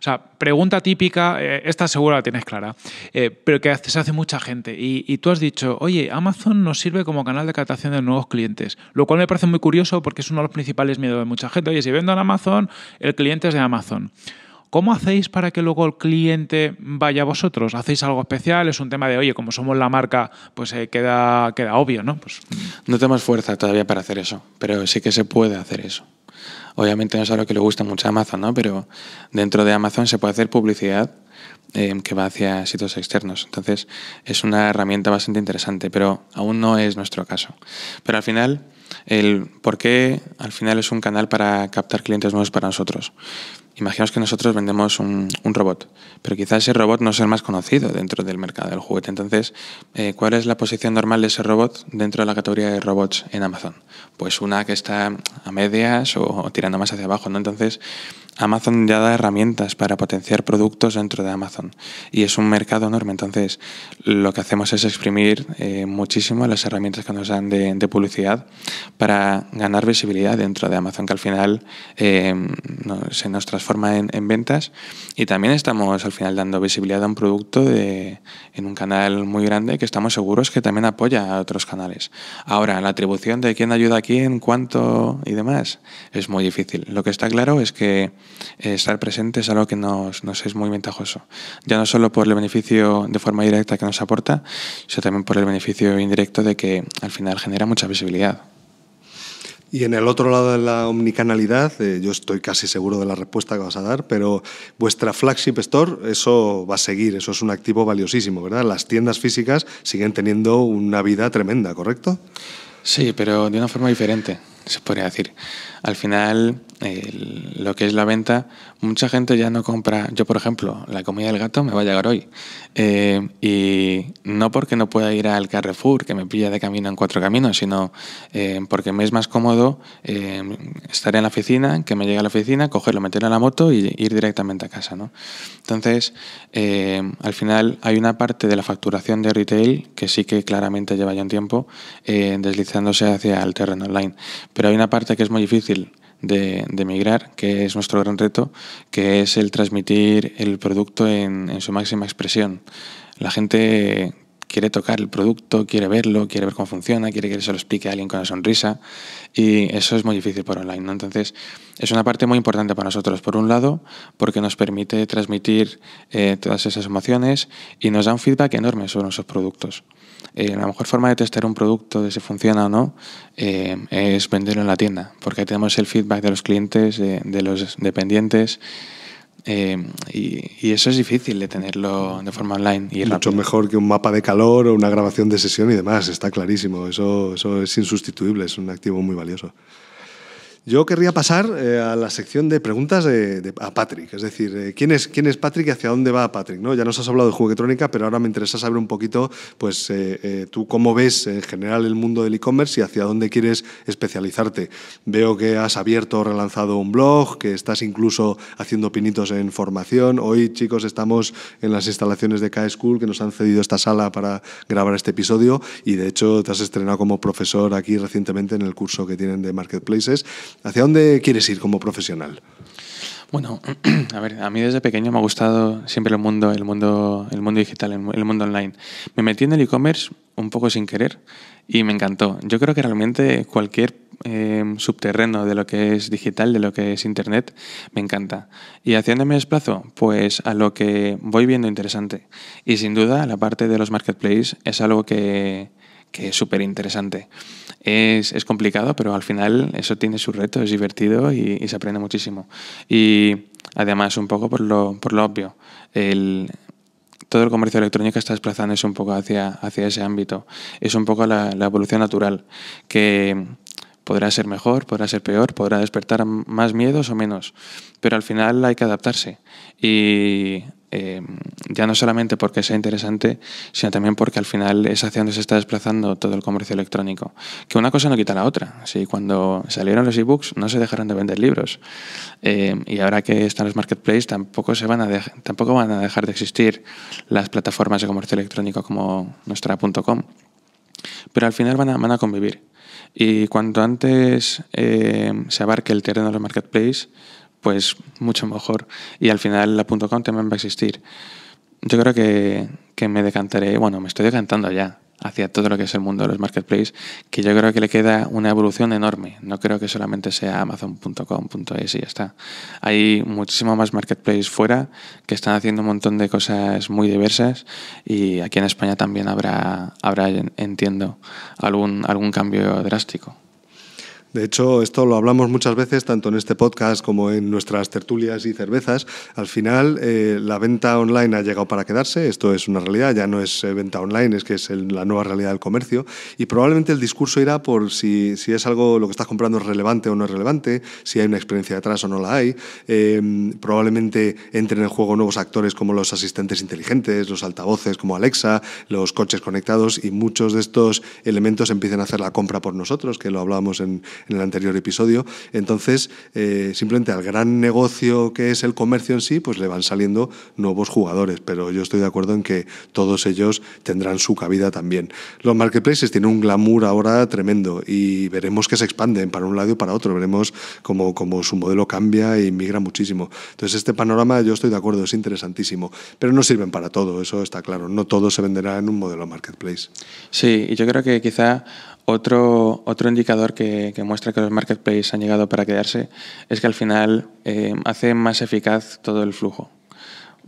Speaker 1: sea, pregunta típica, eh, esta seguro la tienes clara, eh, pero que se hace mucha gente. Y, y, tú has dicho, oye, Amazon nos sirve como canal de captación de nuevos clientes, lo cual me parece muy curioso porque es uno de los principales miedos de mucha gente. Oye, si vendo en Amazon, el cliente es de Amazon. ¿Cómo hacéis para que luego el cliente vaya a vosotros? ¿Hacéis algo especial? Es un tema de, oye, como somos la marca, pues eh, queda, queda obvio, ¿no? Pues...
Speaker 3: No tenemos fuerza todavía para hacer eso, pero sí que se puede hacer eso. Obviamente no es algo que le gusta mucho a Amazon, ¿no? Pero dentro de Amazon se puede hacer publicidad eh, que va hacia sitios externos. Entonces es una herramienta bastante interesante, pero aún no es nuestro caso. Pero al final el por qué al final es un canal para captar clientes nuevos para nosotros. Imaginaos que nosotros vendemos un, robot, pero quizás ese robot no sea el más conocido dentro del mercado del juguete. Entonces, eh, ¿cuál es la posición normal de ese robot dentro de la categoría de robots en Amazon? Pues una que está a medias o, o tirando más hacia abajo, ¿no? Entonces, Amazon ya da herramientas para potenciar productos dentro de Amazon y es un mercado enorme. Entonces, lo que hacemos es exprimir eh, muchísimo las herramientas que nos dan de, publicidad para ganar visibilidad dentro de Amazon, que al final eh, se nos transforma en, ventas y también estamos al final dando visibilidad a un producto en un canal muy grande que estamos seguros que también apoya a otros canales. Ahora, la atribución de quién ayuda a quién, cuánto y demás es muy difícil. Lo que está claro es que eh, estar presente es algo que nos, es muy ventajoso. Ya no solo por el beneficio de forma directa que nos aporta, sino también por el beneficio indirecto de que al final genera mucha visibilidad.
Speaker 2: Y en el otro lado de la omnicanalidad, eh, yo estoy casi seguro de la respuesta que vas a dar, pero vuestra flagship store, eso va a seguir, eso es un activo valiosísimo, ¿verdad? Las tiendas físicas siguen teniendo una vida tremenda, ¿correcto? Sí, pero de una forma diferente, se podría decir. Al final, lo que es
Speaker 3: la venta, mucha gente ya no compra, yo por ejemplo, la comida del gato me va a llegar hoy. Eh, y no porque no pueda ir al Carrefour, que me pilla de camino en cuatro caminos, sino eh, porque me es más cómodo eh, estar en la oficina, que me llegue a la oficina, cogerlo, meterlo en la moto y ir directamente a casa. ¿no? Entonces, al final hay una parte de la facturación de retail que sí que claramente lleva ya un tiempo deslizándose hacia el terreno online, pero hay una parte que es muy difícil de, migrar, que es nuestro gran reto, que es el transmitir el producto en, en su máxima expresión. La gente quiere tocar el producto, quiere verlo, quiere ver cómo funciona, quiere que se lo explique a alguien con la sonrisa y eso es muy difícil por online. ¿no? Entonces, es una parte muy importante para nosotros, por un lado, porque nos permite transmitir eh, todas esas emociones y nos da un feedback enorme sobre nuestros productos. Eh, la mejor forma de testar un producto, de si funciona o no, eh, es venderlo en la tienda, porque ahí tenemos el feedback de los clientes, de los
Speaker 2: dependientes. Em, y, eso es difícil de tenerlo de forma online. Y Mucho mejor que un mapa de calor o una grabación de sesión y demás, está clarísimo. Eso, eso es insustituible, es un activo muy valioso. Yo querría pasar eh, a la sección de preguntas de, a Patrick, es decir, eh, ¿quién, es, ¿quién es Patrick y hacia dónde va Patrick? ¿no? Ya nos has hablado de juguetrónica, pero ahora me interesa saber un poquito, pues, eh, tú cómo ves en general el mundo del e-commerce y hacia dónde quieres especializarte. Veo que has abierto o relanzado un blog, que estás incluso haciendo pinitos en formación. Hoy, chicos, estamos en las instalaciones de K-School, que nos han cedido esta sala para grabar este episodio, y de hecho te has estrenado como profesor aquí recientemente en el curso que tienen de Marketplaces. ¿Hacia dónde quieres ir como profesional?
Speaker 3: Bueno, *clears throat* a ver, a mí desde pequeño me ha gustado siempre el mundo, el mundo, el mundo digital, el mundo online. Me metí en el e-commerce un poco sin querer y me encantó. Yo creo que realmente cualquier em, subterreno de lo que es digital, de lo que es internet, me encanta. ¿Y hacia dónde me desplazo? Pues a lo que voy viendo interesante. Y sin duda la parte de los marketplaces es algo que, que es súper interesante. Es, es, complicado, pero al final eso tiene su reto, es divertido y, se aprende muchísimo. Y además, un poco por lo, por lo obvio, el, todo el comercio electrónico está desplazándose un poco hacia, hacia ese ámbito. Es un poco la, la evolución natural, que podrá ser mejor, podrá ser peor, podrá despertar más miedos o menos, pero al final hay que adaptarse. Y eh, ya no solamente porque sea interesante, sino también porque al final es hacia donde se está desplazando todo el comercio electrónico. Que una cosa no quita la otra. Cuando salieron los e-books no se dejaron de vender libros. Eh, y ahora que están los marketplaces tampoco, se van a tampoco van a dejar de existir las plataformas de comercio electrónico como nuestra.com. Pero al final van a, convivir. Y cuanto antes eh, se abarque el terreno de los marketplaces, pues mucho mejor. Y al final la .com también va a existir. Yo creo que, me decantaré, bueno, me estoy decantando ya hacia todo lo que es el mundo de los marketplaces, que yo creo que le queda una evolución enorme. No creo que solamente sea amazon.com.es y ya está. Hay muchísimo más marketplaces fuera que están haciendo un montón de cosas muy diversas y aquí en España también habrá, habrá entiendo, algún, algún cambio drástico.
Speaker 2: De hecho, esto lo hablamos muchas veces, tanto en este podcast como en nuestras tertulias y cervezas. Al final, eh, la venta online ha llegado para quedarse, esto es una realidad, ya no es eh, venta online, es que es la nueva realidad del comercio. Y probablemente el discurso irá por si, es algo, lo que estás comprando es relevante o no es relevante, si hay una experiencia detrás o no la hay. Em, probablemente entren en juego nuevos actores como los asistentes inteligentes, los altavoces como Alexa, los coches conectados y muchos de estos elementos empiecen a hacer la compra por nosotros, que lo hablábamos en en el anterior episodio. Entonces, eh, simplemente al gran negocio que es el comercio en sí, pues le van saliendo nuevos jugadores, pero yo estoy de acuerdo en que todos ellos tendrán su cabida también. Los marketplaces tienen un glamour ahora tremendo y veremos que se expanden para un lado y para otro, veremos cómo, su modelo cambia e migra muchísimo. Entonces, este panorama yo estoy de acuerdo, es interesantísimo, pero no sirven para todo, eso está claro, no todo se venderá en un modelo marketplace.
Speaker 3: Sí, y yo creo que quizá
Speaker 2: otro,
Speaker 3: otro indicador que, que, muestra que los marketplaces han llegado para quedarse es que al final eh, hace más eficaz todo el flujo.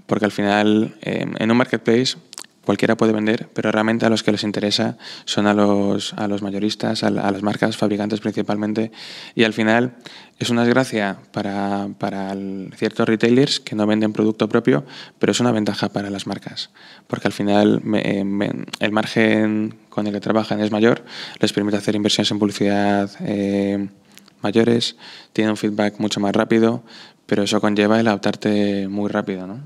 Speaker 3: Porque al final eh, en un marketplace cualquiera puede vender, pero realmente a los que les interesa son a los, a los mayoristas, a, las marcas, fabricantes principalmente. Y al final es una desgracia para, para ciertos retailers que no venden producto propio, pero es una ventaja para las marcas, porque al final eh, el margen con el que trabajan es mayor, les permite hacer inversiones en publicidad eh, mayores, tienen un feedback mucho más rápido, pero eso conlleva el adaptarte muy rápido, ¿no?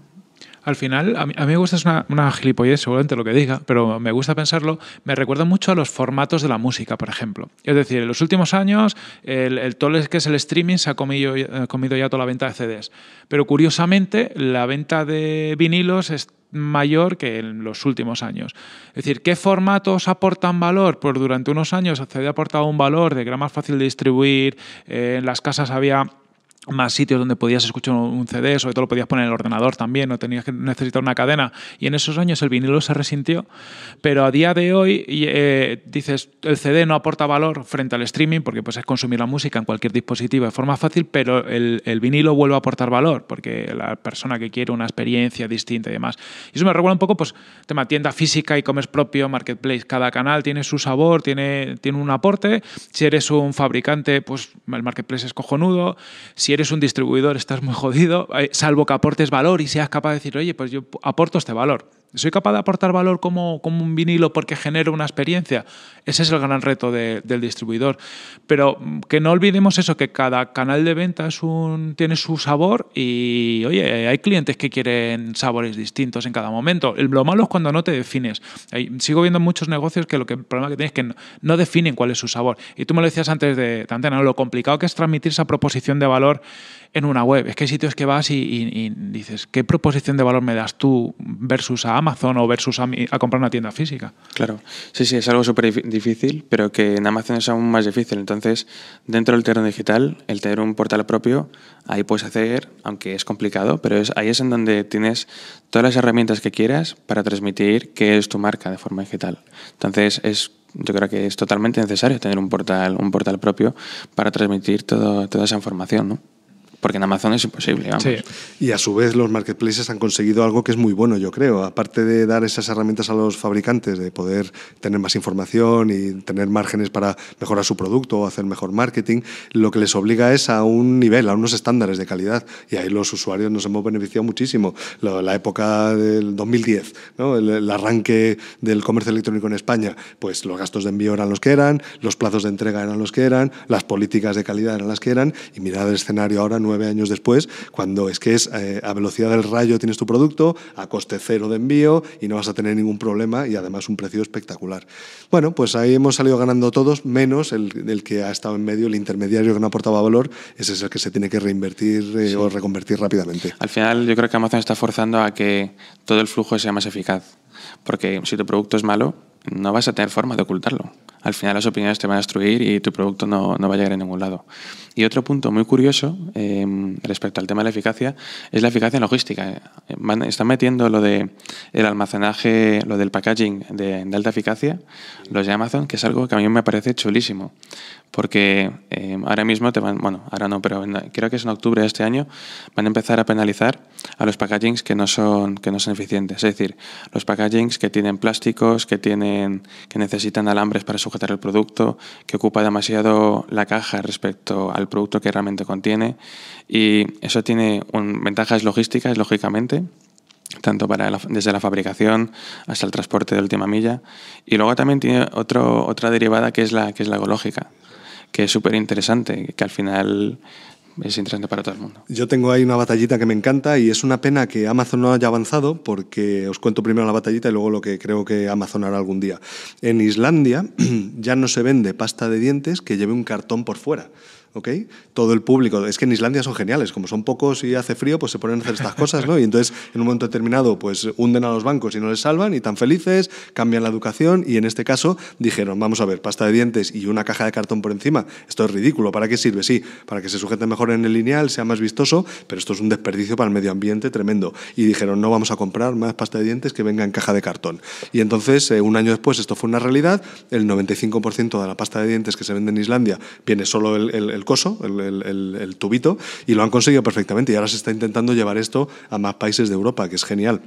Speaker 1: Al final, a mí, me gusta, es una, gilipollez seguramente lo que diga, pero me gusta pensarlo, me recuerda mucho a los formatos de la música, por ejemplo. Es decir, en los últimos años, el, el todo que es el streaming se ha comido, eh, comido ya toda la venta de CDs. Pero curiosamente, la venta de vinilos es mayor que en los últimos años. Es decir, ¿qué formatos aportan valor? Pues durante unos años se había aportado un valor de que era más fácil de distribuir, eh, en las casas había más sitios donde podías escuchar un CD, sobre todo lo podías poner en el ordenador también, no tenías que necesitar una cadena. Y en esos años el vinilo se resintió, pero a día de hoy eh, dices, el CD no aporta valor frente al streaming porque pues, es consumir la música en cualquier dispositivo de forma fácil, pero el, vinilo vuelve a aportar valor porque la persona que quiere una experiencia distinta y demás. Y eso me recuerda un poco, pues, tema tienda física, y comes propio, marketplace, cada canal tiene su sabor, tiene, tiene un aporte. Si eres un fabricante, pues el marketplace es cojonudo. Si si eres un distribuidor estás muy jodido, eh, salvo que aportes valor y seas capaz de decir, oye, pues yo aporto este valor. ¿Soy capaz de aportar valor como, como un vinilo porque genero una experiencia? Ese es el gran reto del distribuidor. Pero mm, que no olvidemos eso, que cada canal de venta un, tiene su sabor y, oye, hay clientes que quieren sabores distintos en cada momento. Lo malo es cuando no te defines. Sigo viendo muchos negocios que, lo que el problema que tienes es que no, definen cuál es su sabor. Y tú me lo decías antes de, antena, lo complicado que es transmitir esa proposición de valor en una web. Es que hay sitios que vas y, y dices, ¿qué proposición de valor me das tú versus a Amazon o versus a, comprar una tienda física.
Speaker 3: Claro, sí, sí, es algo súper difícil, pero que en Amazon es aún más difícil. Entonces, dentro del terreno digital, el tener un portal propio, ahí puedes hacer, aunque es complicado, pero es, ahí es en donde tienes todas las herramientas que quieras para transmitir qué es tu marca de forma digital. Entonces, es yo creo que es totalmente necesario tener un portal, un portal propio para transmitir toda esa información, ¿no? porque en Amazon es imposible.
Speaker 2: Vamos. Sí. Y a su vez los marketplaces han conseguido algo que es muy bueno, yo creo. Aparte de dar esas herramientas a los fabricantes, de poder tener más información y tener márgenes para mejorar su producto o hacer mejor marketing, lo que les obliga es a un nivel, a unos estándares de calidad. Y ahí los usuarios nos hemos beneficiado muchísimo. La época del 2010, ¿no? el, el arranque del comercio electrónico en España, pues los gastos de envío eran los que eran, los plazos de entrega eran los que eran, las políticas de calidad eran las que eran, y mirad el escenario ahora, años después, cuando es que es eh, a velocidad del rayo tienes tu producto, a coste cero de envío y no vas a tener ningún problema y además un precio espectacular. Bueno, pues ahí hemos salido ganando todos, menos el, que ha estado en medio, el intermediario que no aportaba valor, ese es el que se tiene que reinvertir eh, o reconvertir rápidamente.
Speaker 3: Al final yo creo que Amazon está forzando a que todo el flujo sea más eficaz, porque si tu producto es malo, no vas a tener forma de ocultarlo al final las opiniones te van a destruir y tu producto no, va a llegar a ningún lado. Y otro punto muy curioso em, respecto al tema de la eficacia es la eficacia logística. están metiendo lo de el almacenaje, lo del packaging de, de alta eficacia, los de Amazon, que es algo que a mí me parece chulísimo porque eh, ahora mismo bueno, ahora no, pero creo que es en octubre de este año, van a empezar a penalizar a los packagings que no son, que no son eficientes. Es decir, los packagings que tienen plásticos, que, tienen, que necesitan alambres para sujetar el producto, que ocupa demasiado la caja respecto al producto que realmente contiene. Y eso tiene ventajas logísticas, lógicamente tanto para desde la fabricación hasta el transporte de última milla. Y luego también tiene otra derivada que es la, que es la ecológica que es súper interesante, que al final es interesante para todo el mundo.
Speaker 2: Yo tengo ahí una batallita que me encanta y es una pena que Amazon no haya avanzado porque os cuento primero la batallita y luego lo que creo que Amazon hará algún día. En Islandia *clears throat* ya no se vende pasta de dientes que lleve un cartón por fuera. ¿ok? Todo el público. Es que en Islandia son geniales, como son pocos y hace frío, pues se ponen a hacer estas cosas, ¿no? Y entonces, en un momento determinado, pues hunden a los bancos y no les salvan, y tan felices, cambian la educación, y en este caso dijeron, vamos a ver, pasta de dientes y una caja de cartón por encima, esto es ridículo, ¿para qué sirve? Sí, para que se sujete mejor en el lineal, sea más vistoso, pero esto es un desperdicio para el medio ambiente tremendo. Y dijeron, no vamos a comprar más pasta de dientes que venga en caja de cartón. Y entonces, eh, un año después, esto fue una realidad, el 95% de la pasta de dientes que se vende en Islandia viene solo el el coso, el, el tubito, y lo han conseguido perfectamente. Y ahora se está intentando llevar esto a más países de Europa, que es genial.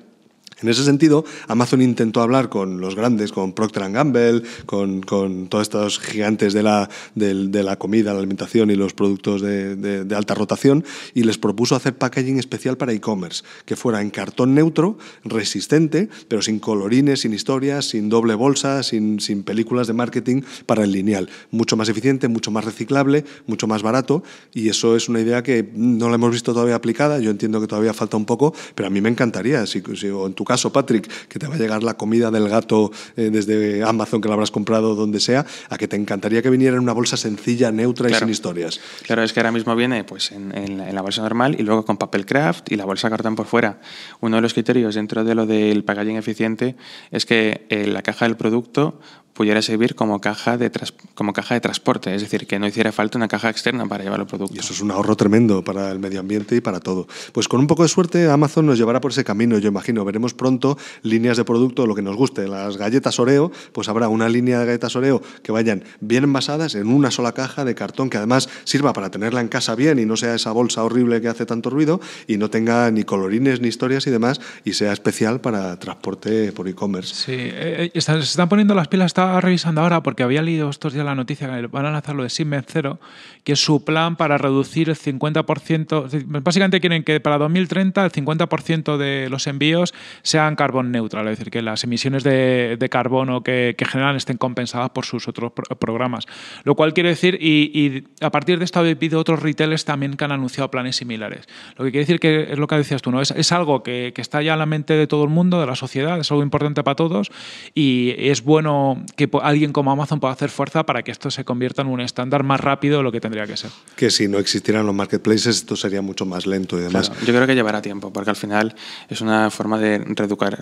Speaker 2: En ese sentido, Amazon intentó hablar con los grandes, con Procter Gamble, con, todos estos gigantes de la, de, la, comida, la alimentación y los productos de, alta rotación, y les propuso hacer packaging especial para e-commerce, que fuera en cartón neutro, resistente, pero sin colorines, sin historias, sin doble bolsa, sin, sin películas de marketing para el lineal. Mucho más eficiente, mucho más reciclable, mucho más barato, y eso es una idea que no la hemos visto todavía aplicada, yo entiendo que todavía falta un poco, pero a mí me encantaría, en tu caso, Patrick, que te va a llegar la comida del gato eh, desde Amazon, que la habrás comprado donde sea, a que te encantaría que viniera en una bolsa sencilla, neutra y sin historias.
Speaker 3: Claro, es que ahora mismo viene pues, en, la, bolsa normal y luego con papel craft y la bolsa cartón por fuera. Uno de los criterios dentro de lo del packaging eficiente es que eh, la caja del producto pudiera servir como caja, de como caja de transporte, es decir, que no hiciera falta una caja externa para llevar el producto. Y eso es
Speaker 2: un ahorro tremendo para el medio ambiente y para todo. Pues con un poco de suerte Amazon nos llevará por ese camino, yo imagino. Veremos pronto líneas de producto, lo que nos guste, las galletas Oreo, pues habrá una línea de galletas Oreo que vayan bien envasadas en una sola caja de cartón que además sirva para tenerla en casa bien y no sea esa bolsa horrible que hace tanto ruido y no tenga ni colorines ni historias y demás y sea especial para transporte por e-commerce. Sí,
Speaker 1: eh, eh, se están poniendo las pilas, está revisando ahora porque había leído estos días la noticia que van a lanzarlo lo de SIMMEN CERO, que es su plan para reducir el 50%, básicamente quieren que para 2030 el 50% de los envíos sean carbón neutral, es decir, que las emisiones de, de carbono que, generan estén compensadas por sus otros programas. Lo cual quiere decir, y, a partir de esto ha habido otros retailers también que han anunciado planes similares. Lo que quiere decir que es lo que decías tú, ¿no? Es, es algo que, que, está ya en la mente de todo el mundo, de la sociedad, es algo importante para todos y es bueno que alguien como Amazon pueda hacer fuerza para que esto se convierta en un estándar más rápido de lo que tendría que ser.
Speaker 2: Que si no existieran los marketplaces, esto sería mucho más lento y demás.
Speaker 3: yo creo que llevará tiempo, porque al final es una forma de reeducar,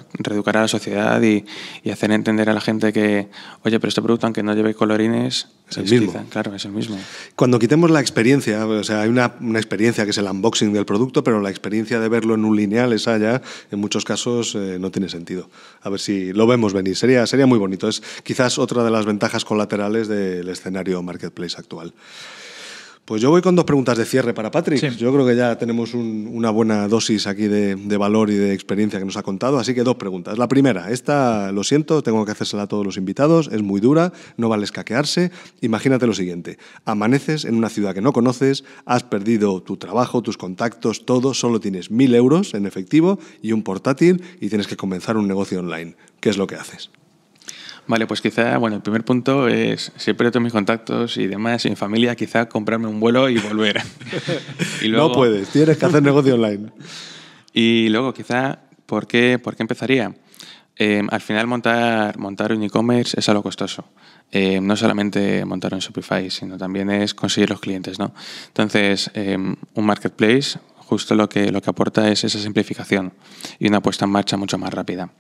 Speaker 3: a la sociedad y, hacer entender a la gente que, oye, pero este producto, aunque no lleve colorines, es el mismo.
Speaker 2: claro, es el mismo. Cuando quitemos la experiencia, o sea, hay una, experiencia que es el unboxing del producto, pero la experiencia de verlo en un lineal, esa ya en muchos casos eh, no tiene sentido. A ver si lo vemos venir. Sería, sería muy bonito. Es quizás otra de las ventajas colaterales del escenario marketplace actual. Pues yo voy con dos preguntas de cierre para Patrick. Yo creo que ya tenemos una buena dosis aquí de, de, valor y de experiencia que nos ha contado, así que dos preguntas. La primera, esta, lo siento, tengo que hacérsela a todos los invitados, es muy dura, no vale escaquearse. Imagínate lo siguiente, amaneces en una ciudad que no conoces, has perdido tu trabajo, tus contactos, todo, solo tienes mil euros en efectivo y un portátil y tienes que comenzar un negocio online. ¿Qué es lo que haces?
Speaker 3: Vale, pues quizá, bueno, el primer punto es, siempre tengo mis contactos y demás, y mi familia, quizá comprarme un vuelo y volver. *laughs* y luego, no puedes, tienes
Speaker 2: que hacer negocio online.
Speaker 3: Y luego, quizá, ¿por qué, por qué empezaría? Em, al final, montar, montar un e-commerce es algo costoso. Em, no solamente montar un Shopify, sino también es conseguir los clientes, ¿no? Entonces, em, un marketplace justo lo que, lo que aporta es esa simplificación y una puesta en marcha mucho más rápida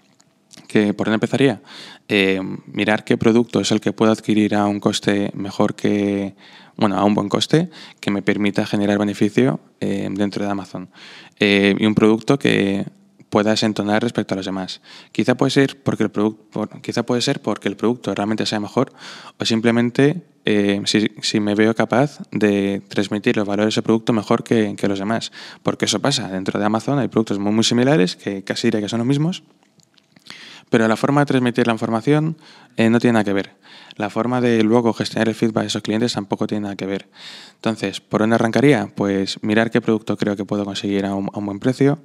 Speaker 3: por dónde empezaría? Eh, mirar qué producto es el que puedo adquirir a un coste mejor que, a un buen coste, que me permita generar beneficio eh, dentro de Amazon. Eh, y un producto que pueda entonar respecto a los demás. Quizá puede ser porque el, producto quizá puede ser porque el producto realmente sea mejor o simplemente si, me veo capaz de transmitir los valores de ese producto mejor que, que, los demás. Porque eso pasa. Dentro de Amazon hay productos muy, muy similares que casi diría que son los mismos pero la forma de transmitir la información eh, no tiene nada que ver. La forma de luego gestionar el feedback de esos clientes tampoco tiene nada que ver. Entonces, ¿por dónde arrancaría? Pues mirar qué producto creo que puedo conseguir a un, buen precio,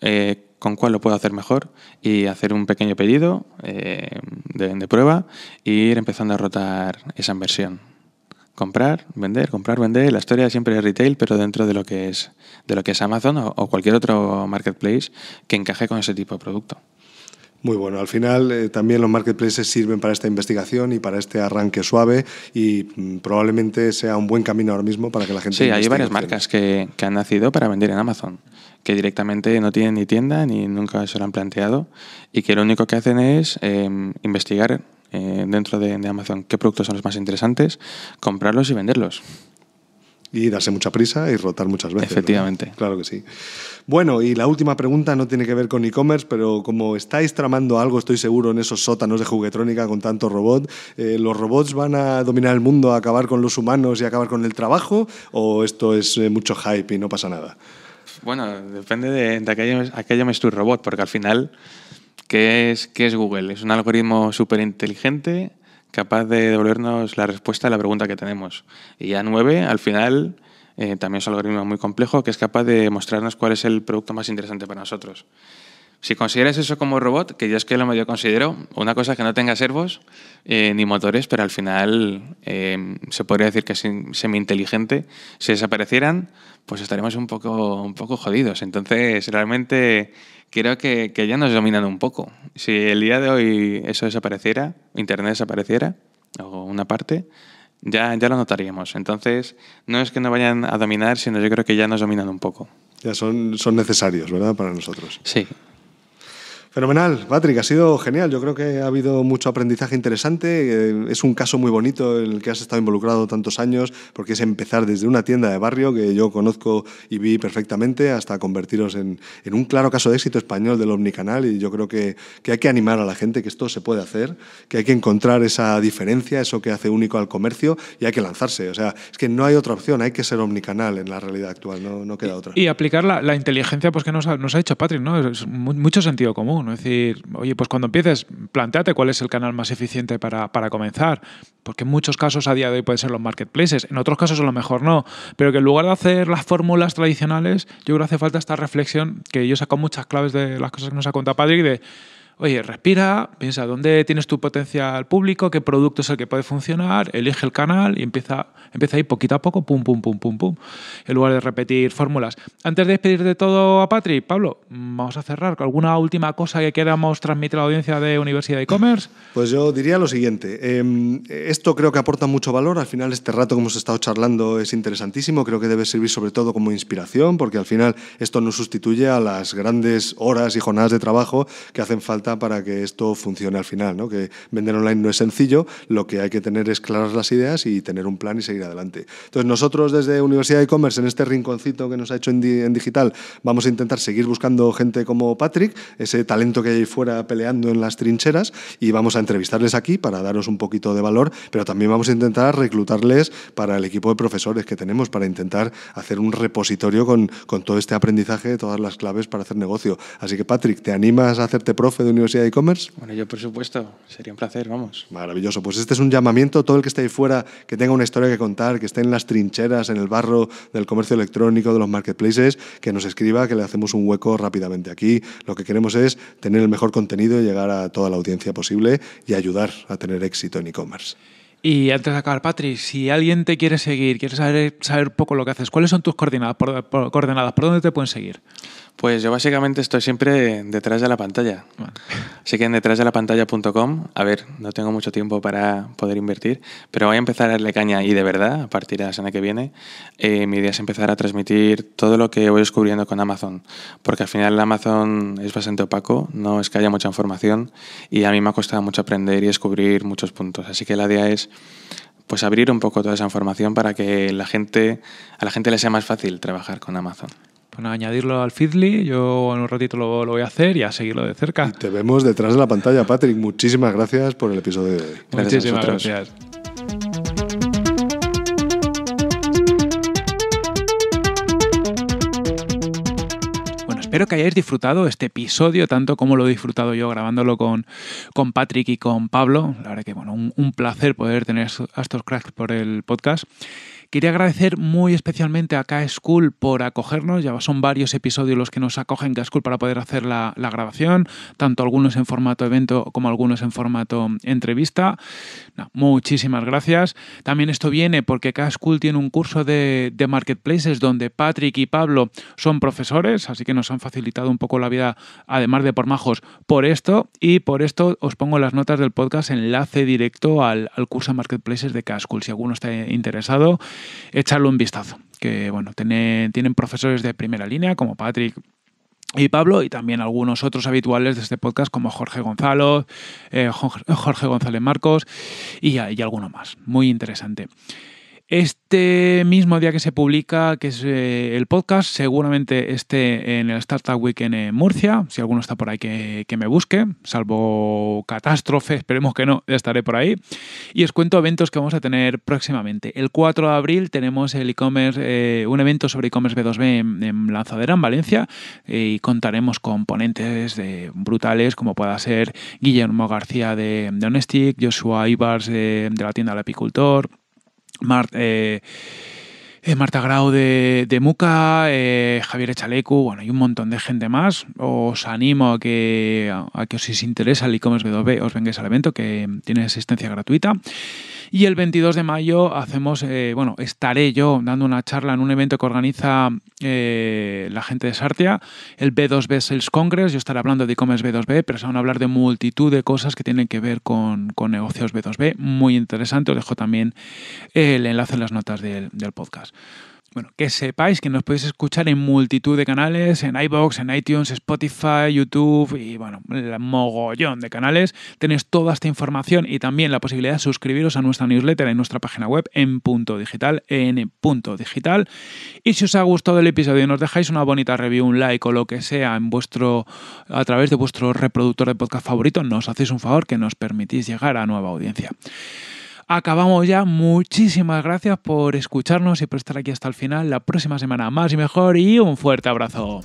Speaker 3: eh, con cuál lo puedo hacer mejor y hacer un pequeño pedido eh, de, prueba e ir empezando a rotar esa inversión. Comprar, vender, comprar, vender. La historia siempre es retail, pero dentro de lo que es, de lo que es Amazon o cualquier otro marketplace que encaje con ese tipo de producto.
Speaker 2: Muy bueno. Al final, eh, también los marketplaces sirven para esta investigación y para este arranque suave y mm, probablemente sea un buen camino ahora mismo para que la gente. Sí, hay varias
Speaker 3: marcas que, han nacido para vender en Amazon, que directamente no tienen ni tienda ni nunca se lo han planteado y que lo único que hacen es em, investigar eh, dentro de, Amazon qué productos son los más interesantes, comprarlos y
Speaker 2: venderlos. Y darse mucha prisa y rotar muchas veces. Efectivamente. Claro que sí. Bueno, y la última pregunta no tiene que ver con e-commerce, pero como estáis tramando algo, estoy seguro, en esos sótanos de juguetrónica con tanto robot, eh, ¿los robots van a dominar el mundo, a acabar con los humanos y acabar con el trabajo? ¿O esto es eh, mucho hype y no pasa nada?
Speaker 3: Bueno, depende de, de aquello, aquello me estoy robot, porque al final, ¿qué es, qué es Google? Es un algoritmo súper inteligente capaz de devolvernos la respuesta a la pregunta que tenemos. Y a 9, al final, eh, también es un algoritmo muy complejo que es capaz de mostrarnos cuál es el producto más interesante para nosotros. Si consideras eso como robot, que yo es que lo medio considero, una cosa que no tenga servos eh, ni motores, pero al final eh, se podría decir que es semi-inteligente. Si desaparecieran, pues estaremos un poco, un poco jodidos. Entonces, realmente creo que, que, ya nos dominan un poco. Si el día de hoy eso desapareciera, Internet desapareciera, o una parte, ya, ya lo notaríamos. Entonces, no es que no vayan a dominar, sino yo creo que ya nos dominan un poco. Ya son,
Speaker 2: son necesarios, ¿verdad? Para nosotros. Sí, Fenomenal, Patrick, ha sido genial. Yo creo que ha habido mucho aprendizaje interesante. Eh, es un caso muy bonito en el que has estado involucrado tantos años, porque es empezar desde una tienda de barrio que yo conozco y vi perfectamente hasta convertiros en, un claro caso de éxito español del omnicanal. Y yo creo que, hay que animar a la gente que esto se puede hacer, que hay que encontrar esa diferencia, eso que hace único al comercio y hay que lanzarse. O sea, es que no hay otra opción, hay que ser omnicanal en la realidad actual, no, queda otra.
Speaker 1: Y, aplicar la, inteligencia pues, que nos ha, nos ha hecho Patrick, ¿no? Es mucho sentido común decir, oye, pues cuando empieces, planteate cuál es el canal más eficiente para, comenzar, porque en muchos casos a día de hoy pueden ser los marketplaces, en otros casos a lo mejor no, pero que en lugar de hacer las fórmulas tradicionales, yo creo que hace falta esta reflexión que yo saco muchas claves de las cosas que nos ha contado Patrick de Oye, respira, piensa dónde tienes tu potencial público, qué producto es el que puede funcionar, elige el canal y empieza, empieza ahí poquito a poco, pum, pum, pum, pum, pum, en lugar de repetir fórmulas. Antes de despedirte de todo a Patri, Pablo,
Speaker 2: vamos a cerrar. con ¿Alguna última
Speaker 1: cosa que queramos transmitir a la audiencia de Universidad de
Speaker 2: E-Commerce? Pues yo diría lo siguiente. Em, esto creo que aporta mucho valor. Al final, este rato que hemos estado charlando es interesantísimo. Creo que debe servir sobre todo como inspiración, porque al final esto no sustituye a las grandes horas y jornadas de trabajo que hacen falta para que esto funcione al final, ¿no? Que vender online no es sencillo, lo que hay que tener es claras las ideas y tener un plan y seguir adelante. Entonces nosotros desde Universidad de E-Commerce, en este rinconcito que nos ha hecho en, digital, vamos a intentar seguir buscando gente como Patrick, ese talento que hay ahí fuera peleando en las trincheras y vamos a entrevistarles aquí para daros un poquito de valor, pero también vamos a intentar reclutarles para el equipo de profesores que tenemos para intentar hacer un repositorio con, con todo este aprendizaje, todas las claves para hacer negocio. Así que Patrick, ¿te animas a hacerte profe de Universidad de E-Commerce?
Speaker 3: Bueno, yo por supuesto, sería un placer, vamos.
Speaker 2: Maravilloso, pues este es un llamamiento, todo el que esté ahí fuera, que tenga una historia que contar, que esté en las trincheras, en el barro del comercio electrónico, de los marketplaces, que nos escriba, que le hacemos un hueco rápidamente aquí. Lo que queremos es tener el mejor contenido, y llegar a toda la audiencia posible y ayudar a tener éxito en e-commerce.
Speaker 1: Y antes de acabar, Patrick, si alguien te quiere seguir, quiere saber, saber poco lo que haces, ¿cuáles son tus coordenadas coordenadas? ¿Por dónde te pueden seguir?
Speaker 3: Pues yo básicamente estoy siempre detrás de la pantalla. Así que en detrás de la pantalla.com, a ver, no tengo mucho tiempo para poder invertir, pero voy a empezar a darle caña y de verdad, a partir de la semana que viene, eh, mi idea es empezar a transmitir todo lo que voy descubriendo con Amazon, porque al final Amazon es bastante opaco, no es que haya mucha información y a mí me ha costado mucho aprender y descubrir muchos puntos. Así que la idea es pues abrir un poco toda esa información para que la gente, a la gente le sea más fácil trabajar con Amazon.
Speaker 1: Bueno, añadirlo al Feedly, yo en un ratito lo, voy a hacer y a seguirlo de cerca. Y te
Speaker 2: vemos detrás de la pantalla, Patrick. Muchísimas gracias por el episodio de hoy. Muchísimas gracias.
Speaker 1: Bueno, Espero que hayáis disfrutado este episodio tanto como lo he disfrutado yo grabándolo con, con Patrick y con Pablo. La verdad que bueno, un, un placer poder tener a estos cracks por el podcast. Quería agradecer muy especialmente a k por acogernos. Ya son varios episodios los que nos acogen k para poder hacer la, grabación, tanto algunos en formato evento como algunos en formato entrevista. muchísimas gracias. También esto viene porque k tiene un curso de, marketplaces donde Patrick y Pablo son profesores, así que nos han facilitado un poco la vida, además de por majos, por esto. Y por esto os pongo las notas del podcast enlace directo al, al curso de marketplaces de k Si alguno está interesado, echarle un vistazo. Que bueno, tienen, profesores de primera línea como Patrick y Pablo y también algunos otros habituales de este podcast como Jorge Gonzalo, eh, Jorge González Marcos y, y alguno más. Muy interesante. Este mismo día que se publica, que es eh, el podcast, seguramente esté en el Startup Weekend en eh, Murcia. Si alguno está por ahí que, me busque, salvo catástrofe, *laughs* esperemos que no, estaré por ahí. Y os cuento eventos que vamos a tener próximamente. El 4 de abril tenemos el e un evento sobre e-commerce B2B en, Lanzadera, en Valencia, y contaremos con ponentes brutales como pueda ser Guillermo García de, de Joshua Ibars de, de la tienda del apicultor. Eh, eh, Marta Grau de, Muca, eh, Javier Echalecu, bueno, hay un montón de gente más. Os animo a que, a, a que si os interesa el e-commerce B2B, os vengáis al evento que tiene asistencia gratuita. Y el 22 de mayo hacemos, eh, bueno, estaré yo dando una charla en un evento que organiza eh, la gente de Sartia, el B2B Sales Congress. Yo estaré hablando de e-commerce B2B, pero se van a hablar de multitud de cosas que tienen que ver con, negocios B2B. Muy interesante. Os dejo también el enlace en las notas del, del podcast bueno, que sepáis que nos podéis escuchar en multitud de canales, en iBox, en iTunes, Spotify, YouTube y bueno, el mogollón de canales. Tenéis toda esta información y también la posibilidad de suscribiros a nuestra newsletter en nuestra página web en punto digital, en punto digital. Y si os ha gustado el episodio y nos dejáis una bonita review, un like o lo que sea en vuestro a través de vuestro reproductor de podcast favorito, nos hacéis un favor que nos permitís llegar a nueva audiencia. Acabamos ya. Muchísimas gracias por escucharnos y por estar aquí hasta el final. La próxima semana más y mejor y un fuerte abrazo.